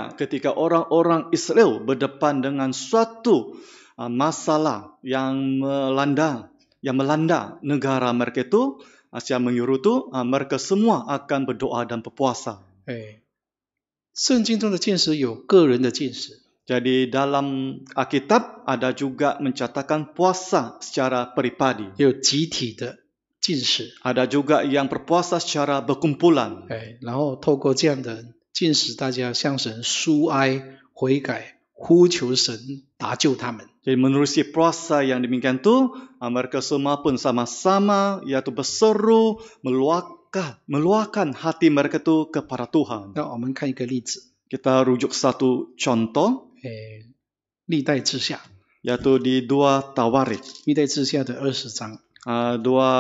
国难当头啊，面对全民危机的那一般以色列人他 a e e r a Asia menyuruh tu, ah, mereka semua akan berdoa dan berpuasa. Eh. Jadi dalam Alkitab ada juga mencatatkan puasa secara peribadi. Ada juga yang berpuasa secara berkumpulan. Hey. 回改呼求神搭救他们。Jadi menerusi puasa yang demikian tu, ah, mereka semua pun sama-sama yaitu berseru meluahkan meluahkan hati mereka tu kepada Tuhan. Nah, kita lihat satu contoh. Kita rujuk satu contoh. Eh, di dai zhixia. Iaitu di dua tawarik. Di dai zhixia de 20 zang. Ah, dua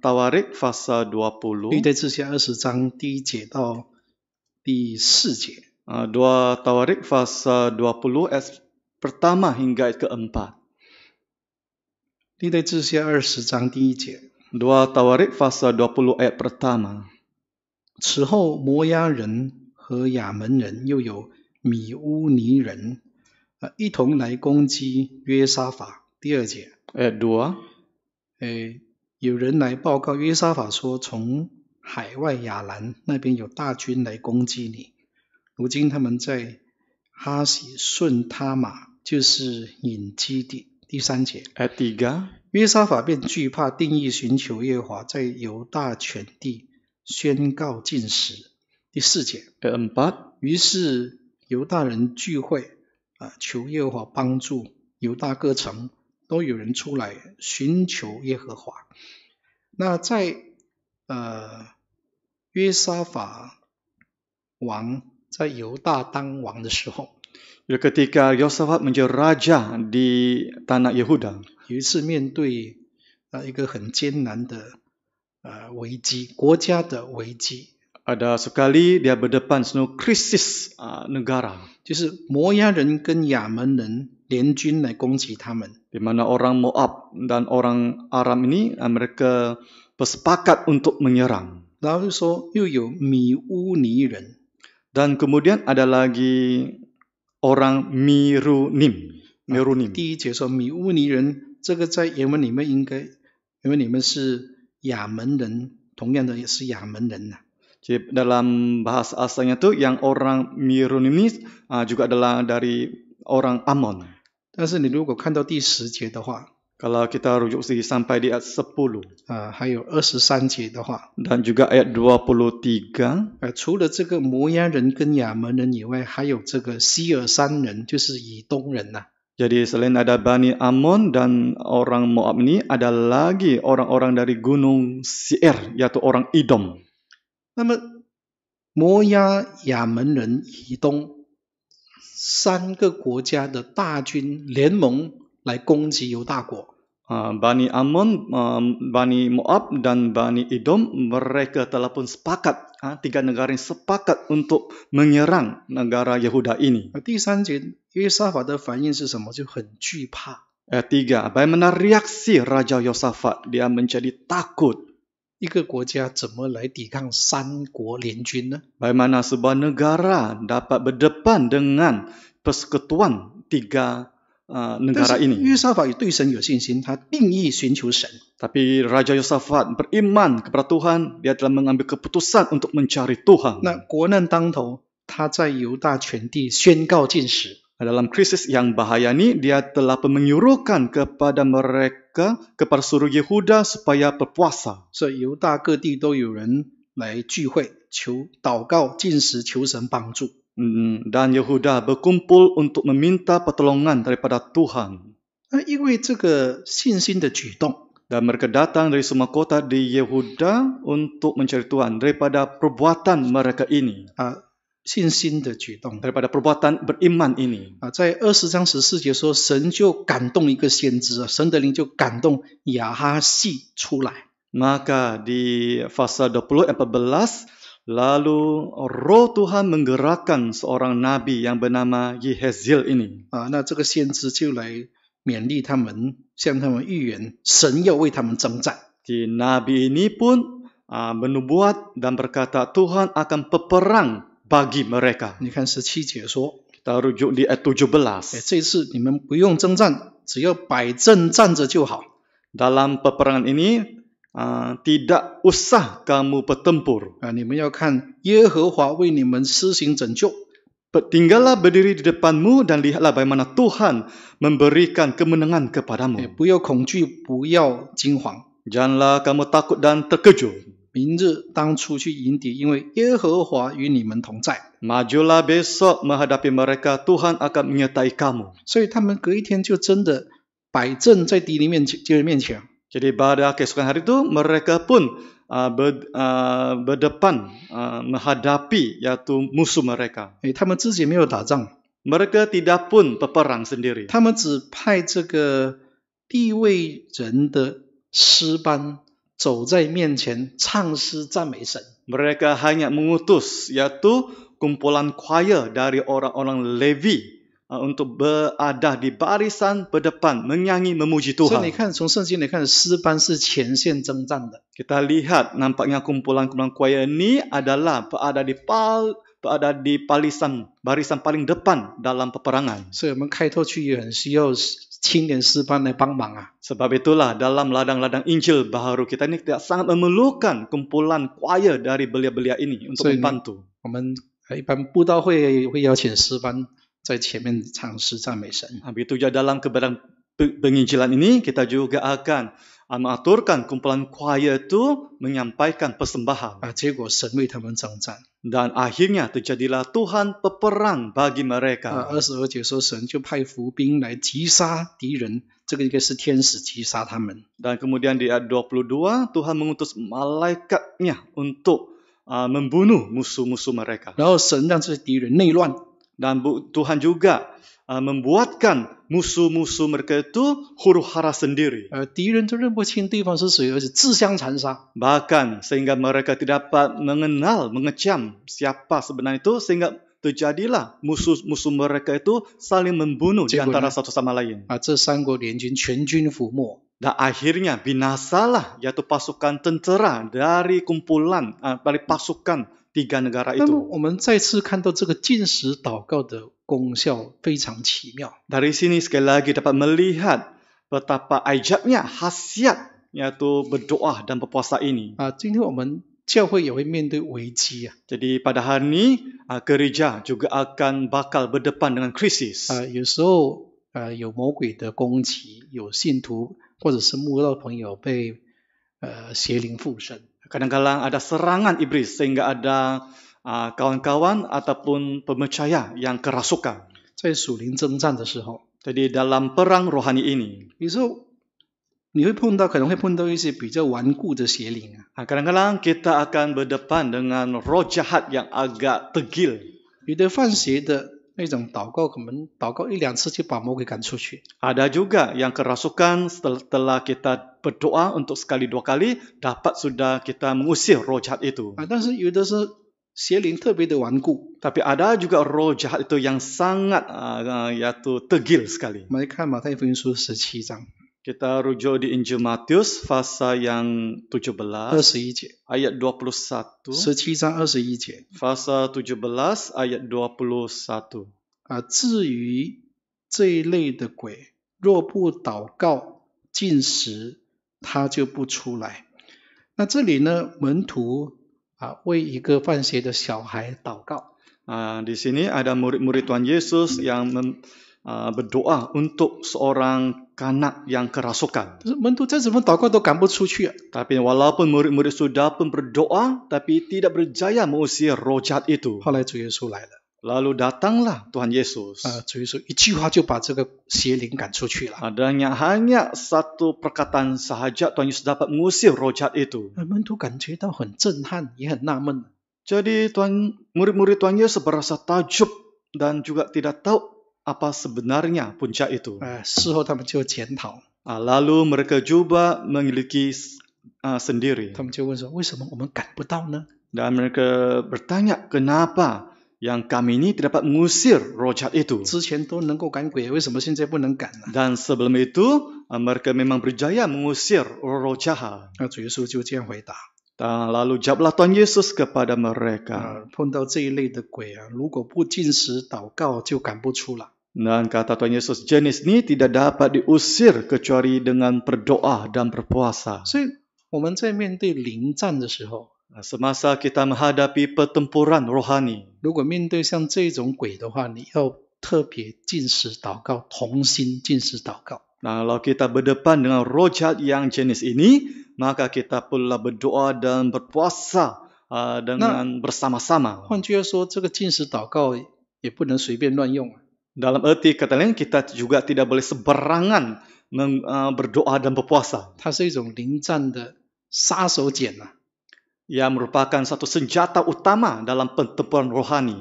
tawarik fasa 20. Di dai zhixia 20 zang di jie dao di si jie. 二、塔沃里克，法赛二、十，第、一、节。二、塔沃里克，法赛二、十，第、一、节。二、塔沃里克，法赛二、十，第、一、节。二、塔沃里克，法赛二、十，第、一、节。二、塔沃里克，法赛二、十，第、一、节。二、塔沃里克，法赛二、十，第、一、节。二、塔沃里克，法赛二、十，第、一、节。二、塔沃里克，法赛二、十，第、一、节。二、塔沃里克，法赛二、十，第、一、节。二、塔沃里克，法赛二、十，第、一、节。二、塔沃里克，法赛二、十，第、一、节。二、塔沃里克，法赛二、十，第、一、节。二、塔沃里克，法赛二、十，第、一、节。二、塔沃里克，法赛如今他们在哈喜顺他玛，就是隐基地。第三节。约沙法便惧怕，定义寻求耶华，在犹大全地宣告禁食。第四节。于是犹大人聚会，啊，求耶和华帮助。犹大各城都有人出来寻求耶和华。那在呃约沙法王。在犹大当王的时候。有 ketika Yosafat menjadi raja di tanah Yehuda。有一次面对啊一个很艰难的呃危机，国家的危机。ada sekali dia berdepan dengan krisis uh, negara. Jadi Moab dan Yaman dan Lianjun nak gongji mereka. Di mana orang Moab dan orang Aram ini uh, mereka bersepakat untuk menyerang. Lalu so, 又有米乌尼人. Dan kemudian ada lagi orang mirunim. Mirunim. Di ayat 1, mirunim. Ini di Yemen ini mungkin. Yemen ini adalah Yaman. Sama juga adalah Yaman. Jadi dalam bahasa asalnya itu yang orang mirunim ini ah, juga adalah dari orang Amon. Tapi kalau kita lihat di ayat 10, kalau kita rujuk sendiri sampai di ayat sepuluh, dua 10. Uh, 还有23节的话, dan juga ayat 23. Uh, 除了这个摩押人跟亚门人以外,还有这个西尔山人,就是以东人, uh. Jadi selain ada Bani Amon dan orang Moab ini, ada lagi orang-orang dari gunung Si'er, yaitu orang Edom. Moya, Yaman, dan Edom, 三个国家的大军联盟,来攻击犹大国。Uh, Bani Amon, Bani Moab, dan Bani Edom, mereka telah pun sepakat, tiga negara ini sepakat untuk menyerang negara Yehuda ini. tiga, bagaimana reaksi Raja Yosafat? Dia menjadi takut. sebuah negara dapat berdepan dengan persekutuan tiga tapi Raja Yusafat beriman kepada Tuhan, dia telah mengambil keputusan untuk mencari Tuhan. 那国难当头，他在犹大全地宣告禁食。Dalam krisis yang bahaya ini, dia telah menyuruhkan kepada mereka, kepada suruh Yehuda supaya berpuasa. So, Yehuda 各地都有人来聚会,求,祷告,禁食,求神帮助 dan Yehuda berkumpul untuk meminta pertolongan daripada Tuhan. Eh, dan mereka datang dari semua kota di Yehuda untuk mencari Tuhan daripada perbuatan mereka ini. Uh, ah, 信心的举动。daripada perbuatan beriman ini 啊，在二十章十四节说，神就感动一个先知啊，神的灵就感动亚哈西出来。maka ah, di fasa dua puluh empat belas Lalu roh Tuhan menggerakkan seorang nabi yang bernama Yehezil ini. Ah, nah, ini 先知就来勉励他们，向他们预言，神要为他们征战。Di nabi ini pun ah, menubuat dan berkata Tuhan akan peperang bagi mereka. 你看十七节说。Kita kan rujuk di ayat tujuh belas. Eh, 这次你们不用征战，只要摆阵站着就好。Dalam peperangan ini, 啊、uh,，tidak ah, usah kamu bertempur。啊，你们要看耶和华为你们施行拯救。Tinggallah ah, kan, berdiri di depanmu dan lihatlah bagaimana Tuhan memberikan kemenangan kepadamu. Eh, 不要恐惧,不要惊慌. Janganlah kamu takut dan terkejut. 明日当出去迎敌,因为耶和华与你们同在. Majulah besok menghadapi mereka, Tuhan akan menyertai kamu. 所以他们隔一天就真的摆正在敌人面前,敌人面前. Jadi pada keesokan hari itu mereka pun uh, ber, uh, berdepan uh, menghadapi yaitu musuh mereka. Eh, mereka tidak pun berperang sendiri. Mereka hanya mengutus yaitu kumpulan choir dari orang-orang Levi untuk berada di barisan berdepan menyanyi memuji Tuhan. So,, 你看,从圣经,你看, Kita lihat nampaknya kumpulan kumpulan kuaya ini adalah berada di pal berada di palisan barisan paling depan dalam peperangan. So, sebab itulah dalam ladang-ladang Injil baharu kita ini kita sangat memerlukan kumpulan kuaya dari belia-belia ini untuk membantu. 在前面尝试赞美神。Habis itu dalam keberan penginjilan ini kita juga akan ah, mengaturkan kumpulan choir itu menyampaikan persembahan. Ah, akhirnya terjadilah Tuhan peperang bagi mereka. Dan kemudian di ayat 22 Tuhan mengutus malaikatnya untuk ah, membunuh musuh-musuh mereka. 然后神让这些敌人内乱。dan Tuhan juga uh, membuatkan musuh-musuh mereka itu huru hara sendiri. Uh, Bahkan sehingga mereka tidak dapat mengenal, mengecam siapa sebenarnya itu sehingga terjadilah musuh-musuh mereka itu saling membunuh di antara satu sama lain. Dan uh, akhirnya binasalah yaitu pasukan tentera dari kumpulan, dari pasukan tiga negara itu. Lalu, 我们再次看到这个进食祷告的功效非常奇妙。Dari sini sekali lagi dapat melihat betapa ajaibnya hasiat yaitu berdoa dan berpuasa ini. 啊，今天我们教会也会面对危机啊。Jadi pada hari ini, ah, gereja juga akan bakal berdepan dengan krisis. 啊，有时候，呃，有魔鬼的攻击，有信徒或者是慕道朋友被，呃，邪灵附身。Kadang-kadang ada serangan iblis sehingga ada ah, kawan-kawan ataupun pemercaya yang kerasukan. 在属灵征战的时候，jadi dalam perang rohani ini，有时候你会碰到，可能会碰到一些比较顽固的邪灵啊。啊，kadang-kadang kita akan berdepan dengan roh jahat yang agak tegil。有的犯邪的那种祷告，可能祷告一两次就把魔鬼赶出去。ada juga yang kerasukan setelah kita berdoa untuk sekali dua kali dapat sudah kita mengusir roh jahat itu. Ah, Tapi ada juga roh jahat itu yang sangat ah, ah, yaitu tegil sekali. Kita rujuk di Injil Matius fasa yang 17 ayat 21. Fasa 17 ayat 21. 啊，至于这一类的鬼，若不祷告进食，他就不出来。那这里呢？门徒啊，为一个犯邪的小孩祷告啊。你是呢？Adam u r i d m u r i d Juan Yesus yang mem 啊 berdoa untuk seorang kanak yang kerasukan。Tapi walaupun murid-murid sudah berdoa, tapi tidak berjaya mengusir roh jahat itu. Kalau i t Lalu datanglah Tuhan Yesus. Ah Tuhan Yesus, itu satu kan, lah. Adanya hanya satu perkataan sahaja Tuhan Yesus dapat mengusir roh jahat itu. Ah, ya, Jadi Tuhan murid-murid Tuhan Yesus berasa tajub dan juga tidak tahu apa sebenarnya puncak itu. Uh, uh, lalu mereka juga memiliki uh, ah, sendiri. Dan mereka bertanya kenapa yang kami ini tidak dapat mengusir roh jahat itu. Dan sebelum itu, eh, mereka memang berjaya mengusir roh jahat. Dan lalu jawablah Tuhan Yesus kepada mereka. Dan kata Tuhan Yesus, jenis ini tidak dapat diusir kecuali dengan berdoa dan berpuasa. Semasa kita menghadapi pertempuran rohani, rohani，如果面对像这种鬼的话，你要特别进食祷告，同心进食祷告。Nah, kalau kita berdepan dengan roh jahat yang jenis ini, maka kita perlu berdoa dan berpuasa uh, dengan nah, bersama-sama. 换句话说，这个进食祷告也不能随便乱用。Dalam erti kata lain, kita juga tidak boleh seberangan meng, uh, berdoa dan berpuasa. 它是一种临战的杀手锏呐、啊。yang merupakan satu senjata utama dalam pertempuran rohani.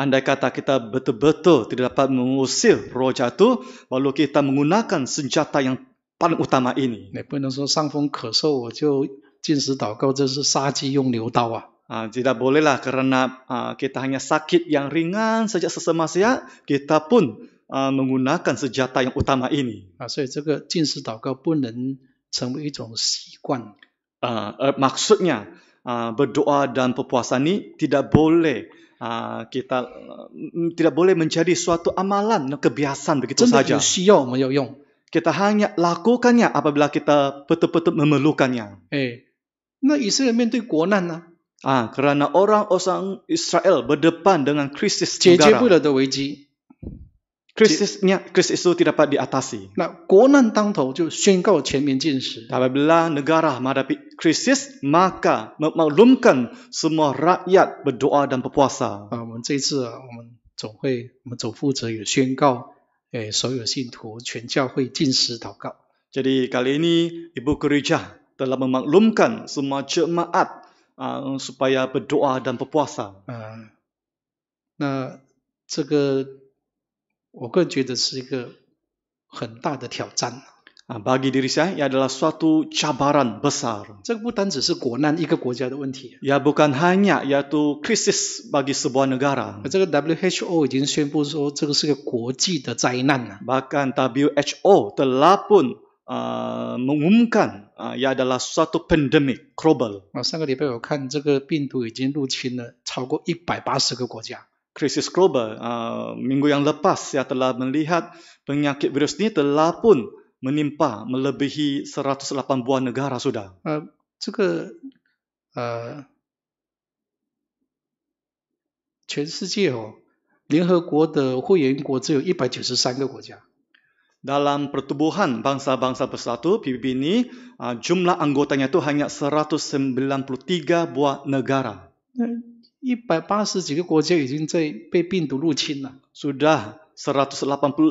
Anda kata kita betul-betul tidak dapat mengusir roh itu, lalu kita menggunakan senjata yang paling utama ini. Tidak bolehlah kerana ha, kita hanya sakit yang ringan sejak sesama kita pun Menggunakan senjata yang utama ini. Ah, jadi ini。啊，所以这个进食祷告不能成为一种习惯。啊、呃、，maksudnya berdoa dan berpuasa ini tidak boleh tidak boleh menjadi suatu amalan kebiasaan begitu Kita hanya lakukannya apabila kita betul-betul memerlukannya. Eh, na Israel menghadapi kewanan lah. Ah, kerana orang orang Israel berdepan dengan krisis negara. 解决不了的危机。Negara. Krisisnya krisis itu tidak dapat diatasi. Nah, konan tang tau jo xuan gao qian min jin shi. Apabila negara menghadapi krisis, maka memaklumkan semua rakyat berdoa dan berpuasa. Ah, mun zai zi, mun zong hui, mun zong fu zhe yu xuan gao eh, so yu xin tu quan jiao hui jin shi dao gao. Jadi kali ini Ibu Gereja telah memaklumkan semua jemaat uh, supaya berdoa dan berpuasa. Uh, nah, 这个我个人觉得是一个很大的挑战啊，bagi diri saya ia adalah suatu cabaran besar。这个不单只是国难一个国家的问题，ia bukan hanya ia tu krisis bagi sebuah negara。这个 WHO 已经宣布说，这个是个国际的灾难，bahkan WHO telah pun mengumkan ia adalah suatu pandemik global。啊，上个礼拜我看这个病毒已经入侵了超过一百八十个国家。krisis global uh, minggu yang lepas saya telah melihat penyakit virus ini telah pun menimpa melebihi 108 buah negara sudah. Uh, juga uh, 全世界哦，联合国的会员国只有一百九十三个国家。dalam pertubuhan bangsa-bangsa bersatu PBB ini uh, ah, jumlah anggotanya itu hanya 193 buah negara. Eh, 一百八十几个国家已经在被病毒入侵了。Sudah 180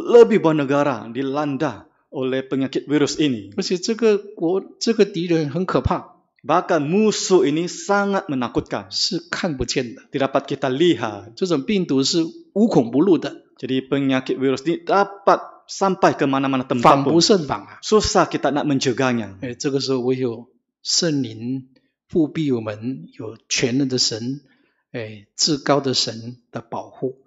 lebih banyak negara dilanda oleh penyakit virus ini. 而且这个国这个敌人很可怕。Bahkan musuh ini sangat menakutkan. 是看不见的。Tidak dapat kita lihat. 这种病毒是无孔不入的。Jadi penyakit virus ini dapat sampai ke mana-mana tempat pun. 防不胜防啊。Susah kita nak menjaganya. 哎，这个时候唯有圣灵复辟我们，有全能的神。eh, 至高的神的保护。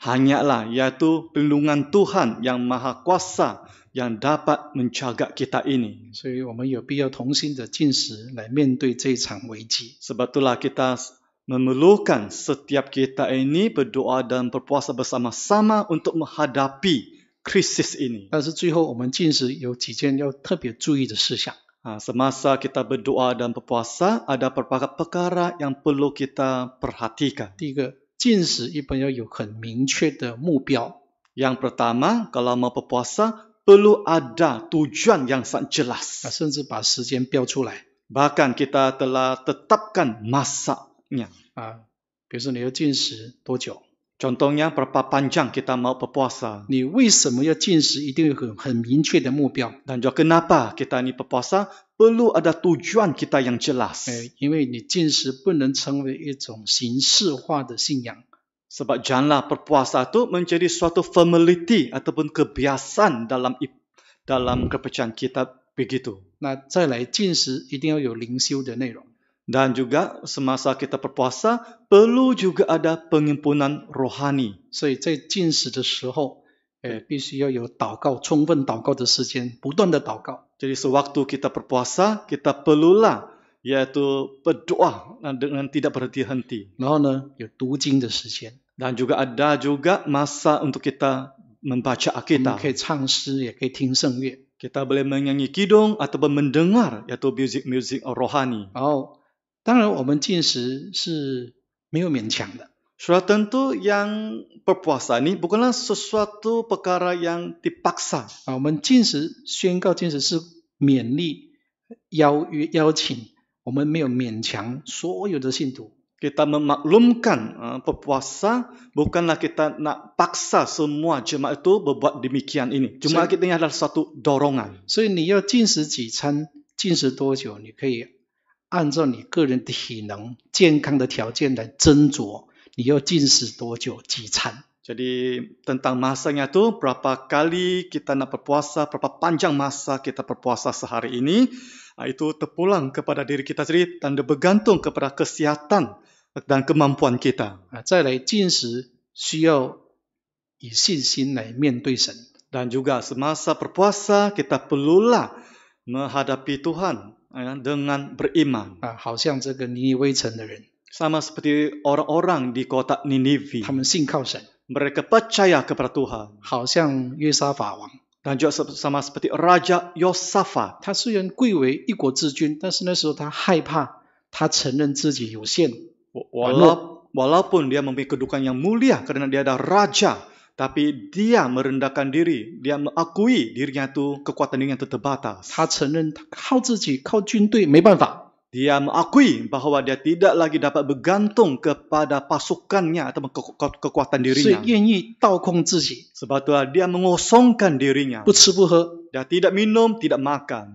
Hanyalah yaitu perlindungan Tuhan yang maha kuasa yang dapat menjaga kita ini. Jadi, kita perlu bersama-sama menghadapi Sebab itulah kita perlu bersama-sama menghadapi memerlukan setiap kita perlu bersama-sama menghadapi ini berdoa kita perlu bersama-sama untuk menghadapi krisis ini. kita kita kita kita kita kita kita kita kita perlu perlu perlu perlu perlu perlu perlu perlu perlu bersama-sama bersama-sama bersama-sama bersama-sama bersama-sama bersama-sama bersama-sama bersama-sama bersama-sama menghadapi menghadapi menghadapi menghadapi menghadapi menghadapi menghadapi menghadapi ini. ini. ini. ini. ini. ini. ini. ini. Ha, semasa kita berdoa dan berpuasa, ada beberapa perkara yang perlu kita perhatikan. Tiga, jinsi ipan yau yu hen mingcue de mubiao. Yang pertama, kalau mau berpuasa, perlu ada tujuan yang sangat jelas. Ah, senzi ba sijian biao chulai. Bahkan kita telah tetapkan masanya. Ah, biasa jinsi duo Contohnya berapa panjang kita mau berpuasa. Ni wisemo Dan juga kenapa kita ni berpuasa perlu ada tujuan kita yang jelas. Eh, Sebab janganlah berpuasa itu menjadi suatu formality ataupun kebiasaan dalam dalam kepercayaan kita begitu. Nah, 再来,进食, dan juga semasa kita berpuasa, perlu juga ada pengimpunan rohani. Jadi, dalam jinsi eh, perlu ada doa, cukup doa, waktu berdoa. Jadi, sewaktu kita berpuasa, kita perlu lah, yaitu berdoa dengan tidak berhenti henti. Lalu, ada waktu Dan juga ada juga masa untuk kita membaca Alkitab. Kita boleh menyanyi, kidung atau mendengar yaitu music-music rohani. Oh. 当然，我们进食是没有勉强的。Sudah tentu yang berpuasa ini bukanlah sesuatu perkara yang dipaksa。啊，我们进食宣告进食是勉励、邀邀请，我们没有勉强所有的信徒。Kita memaklumkan uh, berpuasa bukanlah kita nak paksa semua jemaat itu berbuat demikian ini. Cuma kita ini adalah satu dorongan. 所以你要进食几餐，进食多久，你可以按照你个人的体能、健康的条件来斟酌，你要进食多久几餐。Jadi tentang masanya itu, berapa kali kita nak berpuasa, berapa panjang masa kita berpuasa sehari ini, ah, itu terpulang kepada diri kita sendiri dan bergantung kepada kesihatan dan kemampuan kita. Dan juga semasa berpuasa, kita perlulah menghadapi Tuhan Ya, dengan beriman. Ah, uh, 好像这个尼尼微城的人。Sama seperti orang-orang di kota Ninive. mereka percaya kepada Tuhan. 好像约沙法王。Dan juga sama seperti Raja Yosafa. 他虽然贵为一国之君，但是那时候他害怕，他承认自己有限。Walau, walaupun dia memiliki kedudukan yang mulia kerana dia adalah raja tapi dia merendahkan diri, dia mengakui dirinya itu kekuatan yang terbatas. Dia dia mengakui bahwa dia tidak lagi dapat bergantung kepada pasukannya atau ke ke kekuatan dirinya. Sebab itulah dia mengosongkan dirinya. ]不吃不喝. Dia tidak minum, tidak makan.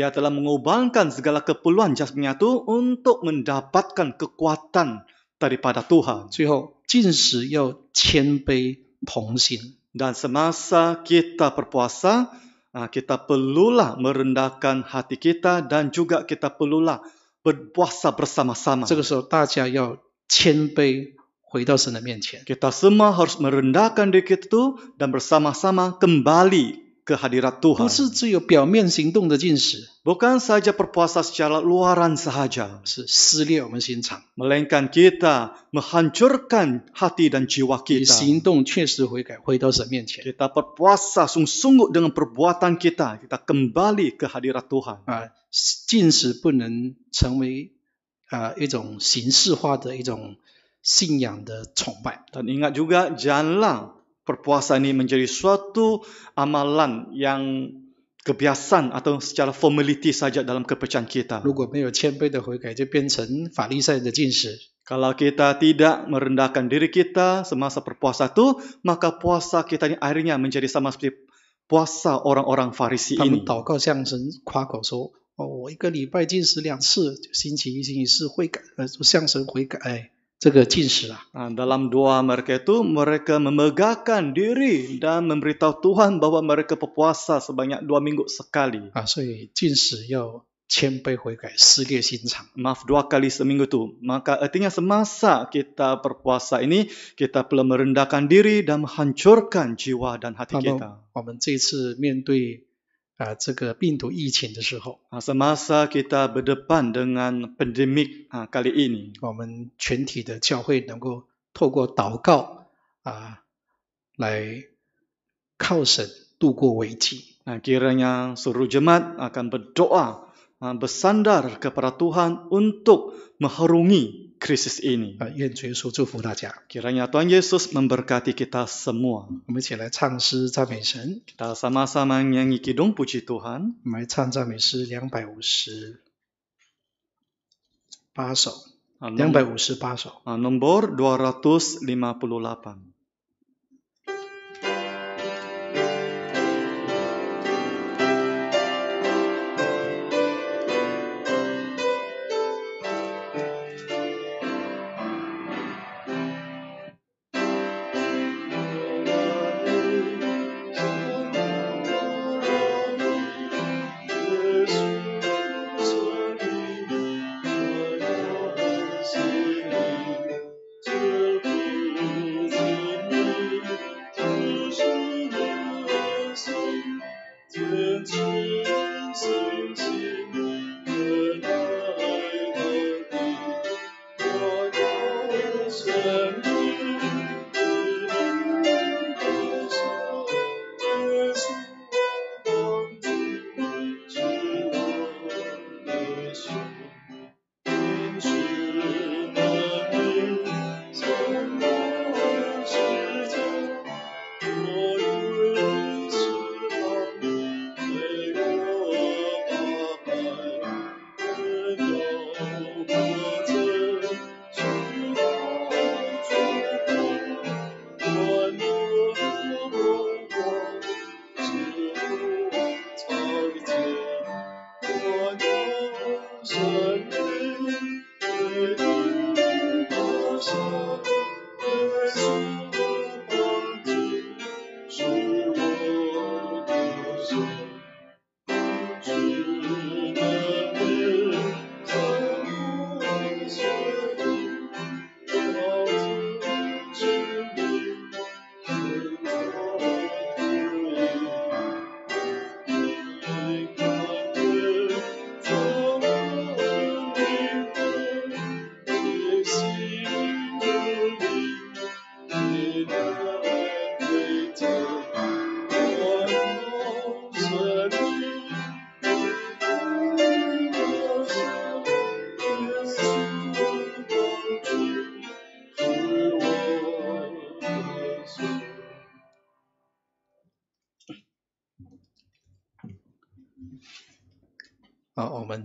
Dia telah mengubahkan segala keperluan jasminya itu untuk mendapatkan kekuatan daripada Tuhan. 最后，进食要谦卑同心。Dan semasa kita berpuasa, ah, kita perlulah merendahkan hati kita dan juga kita perlulah berpuasa bersama-sama. 这个时候，大家要谦卑回到神的面前。Kita semua harus merendahkan diri kita itu dan bersama-sama kembali kehadirat Tuhan. 不是只有表面行动的进食。Bukan saja berpuasa secara luaran sahaja. 是撕裂我们心肠。Melainkan kita menghancurkan hati dan jiwa kita. 行动确实悔改，回到神面前。Kita berpuasa sungguh-sungguh dengan perbuatan kita, kita kembali ke hadirat Tuhan. 啊，进食不能成为啊一种形式化的一种信仰的崇拜。Dan ingat juga janganlah perpuasa ini menjadi suatu amalan yang kebiasaan atau secara formality saja dalam kepercayaan kita. Kalau kita tidak merendahkan diri kita semasa perpuasa itu, maka puasa kita ini akhirnya menjadi sama seperti puasa orang-orang Farisi ini. Mereka 这个进食啊，uh, dalam doa mereka itu mereka memegahkan diri dan memberitahu Tuhan bahwa mereka berpuasa sebanyak dua minggu sekali. Ah, so jin dua kali seminggu tu, maka artinya semasa kita berpuasa ini kita perlu merendahkan diri dan menghancurkan jiwa dan hati kita. kita, 啊，这个病毒疫情的时候啊，masa kita berdepan dengan p a n d e m i 啊，kali ini 我们全体的教会能够透过祷告啊，来靠神度过危机啊，kira yang seluruh jemaat akan berdoa，bersandar kepada Tuhan untuk mengharungi。krisis ini. ini。啊，愿主耶稣祝福大家。Kiranya Tuhan Yesus memberkati kita semua. Kita sama sama-sama nyanyi kidung puji Tuhan。我们来唱赞美诗两百五十八首。两百五十八首。啊，nomor dua ratus lima puluh lapan。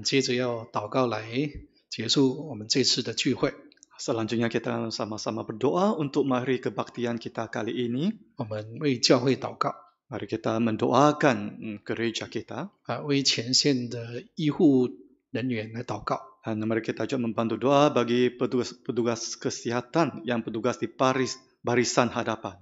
接着要祷告来结束我们这次的聚会。Selanjutnya kita sama-sama berdoa untuk mari kebaktian kita kali ini. 我们为教会祷告。Mari kita mendoakan mm, gereja kita. 啊，为前线的医护人员来祷告。Dan mari kita juga membantu doa bagi petugas petugas kesehatan yang petugas di Paris barisan hadapan.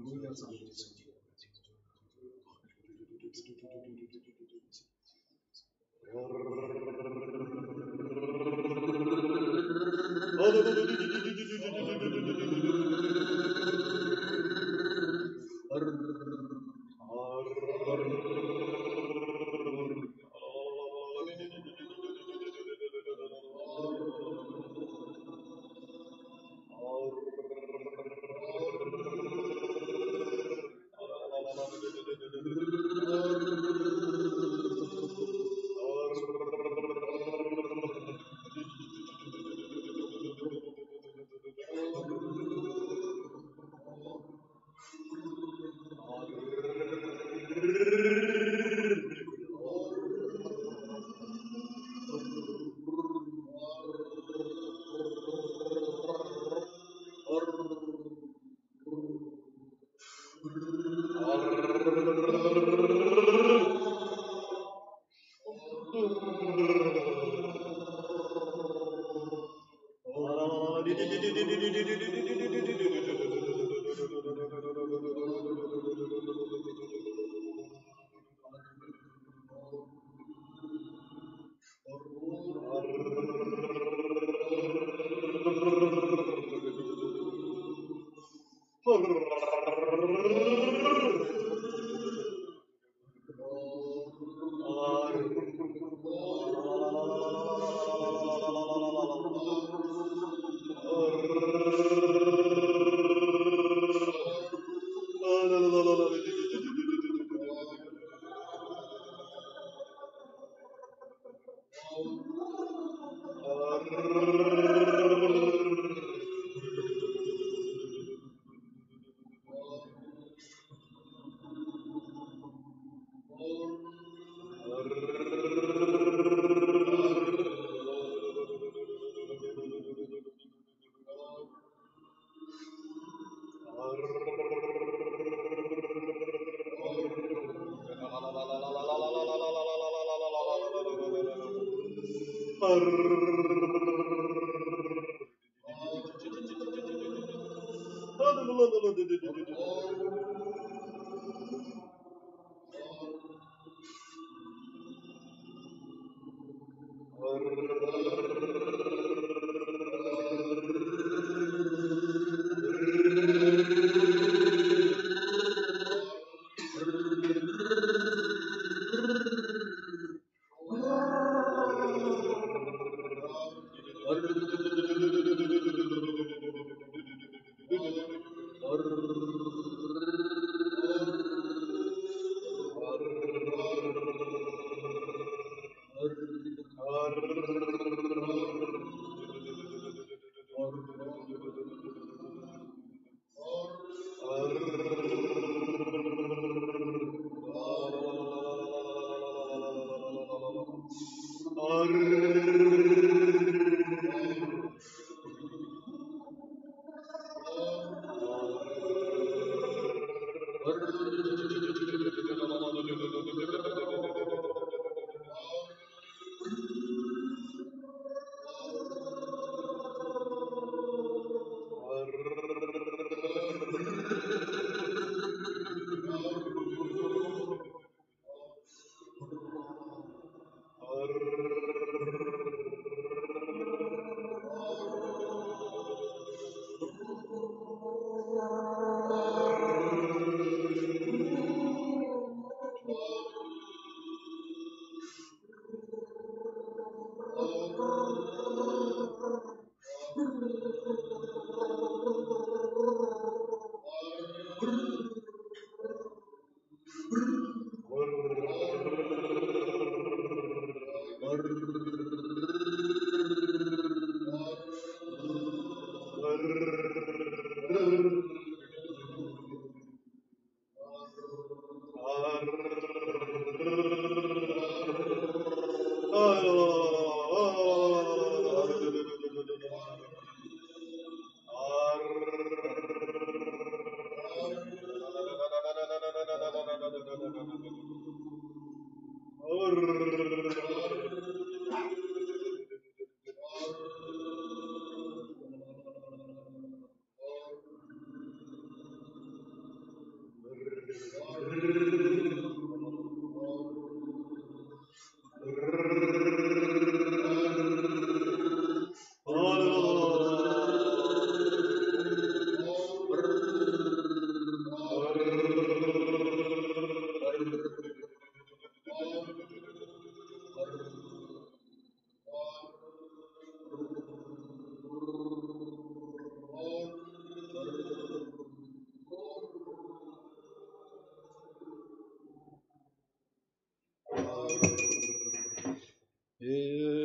Arr,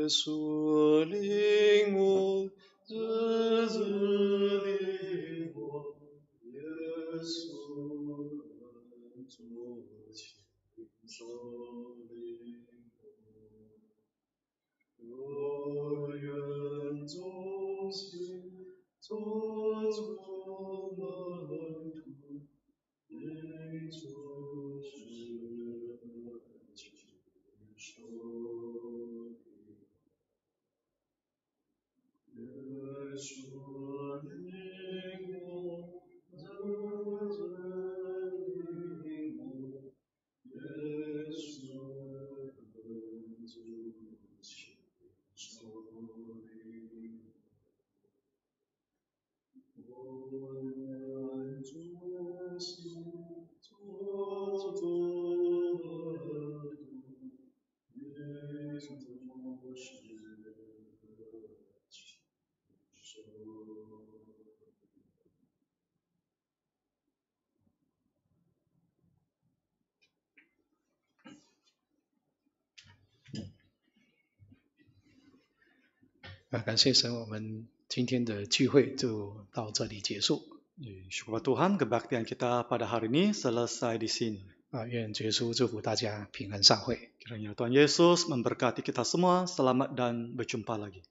Jesus. 感谢神，我们今天的聚会就到这里结束。Syukur Tuhan kebaktian kita pada hari ini selesai di sini. 啊，愿耶稣祝福大家平安上会。Kiranya Tuhan Yesus memberkati kita semua. Selamat dan berjumpa lagi.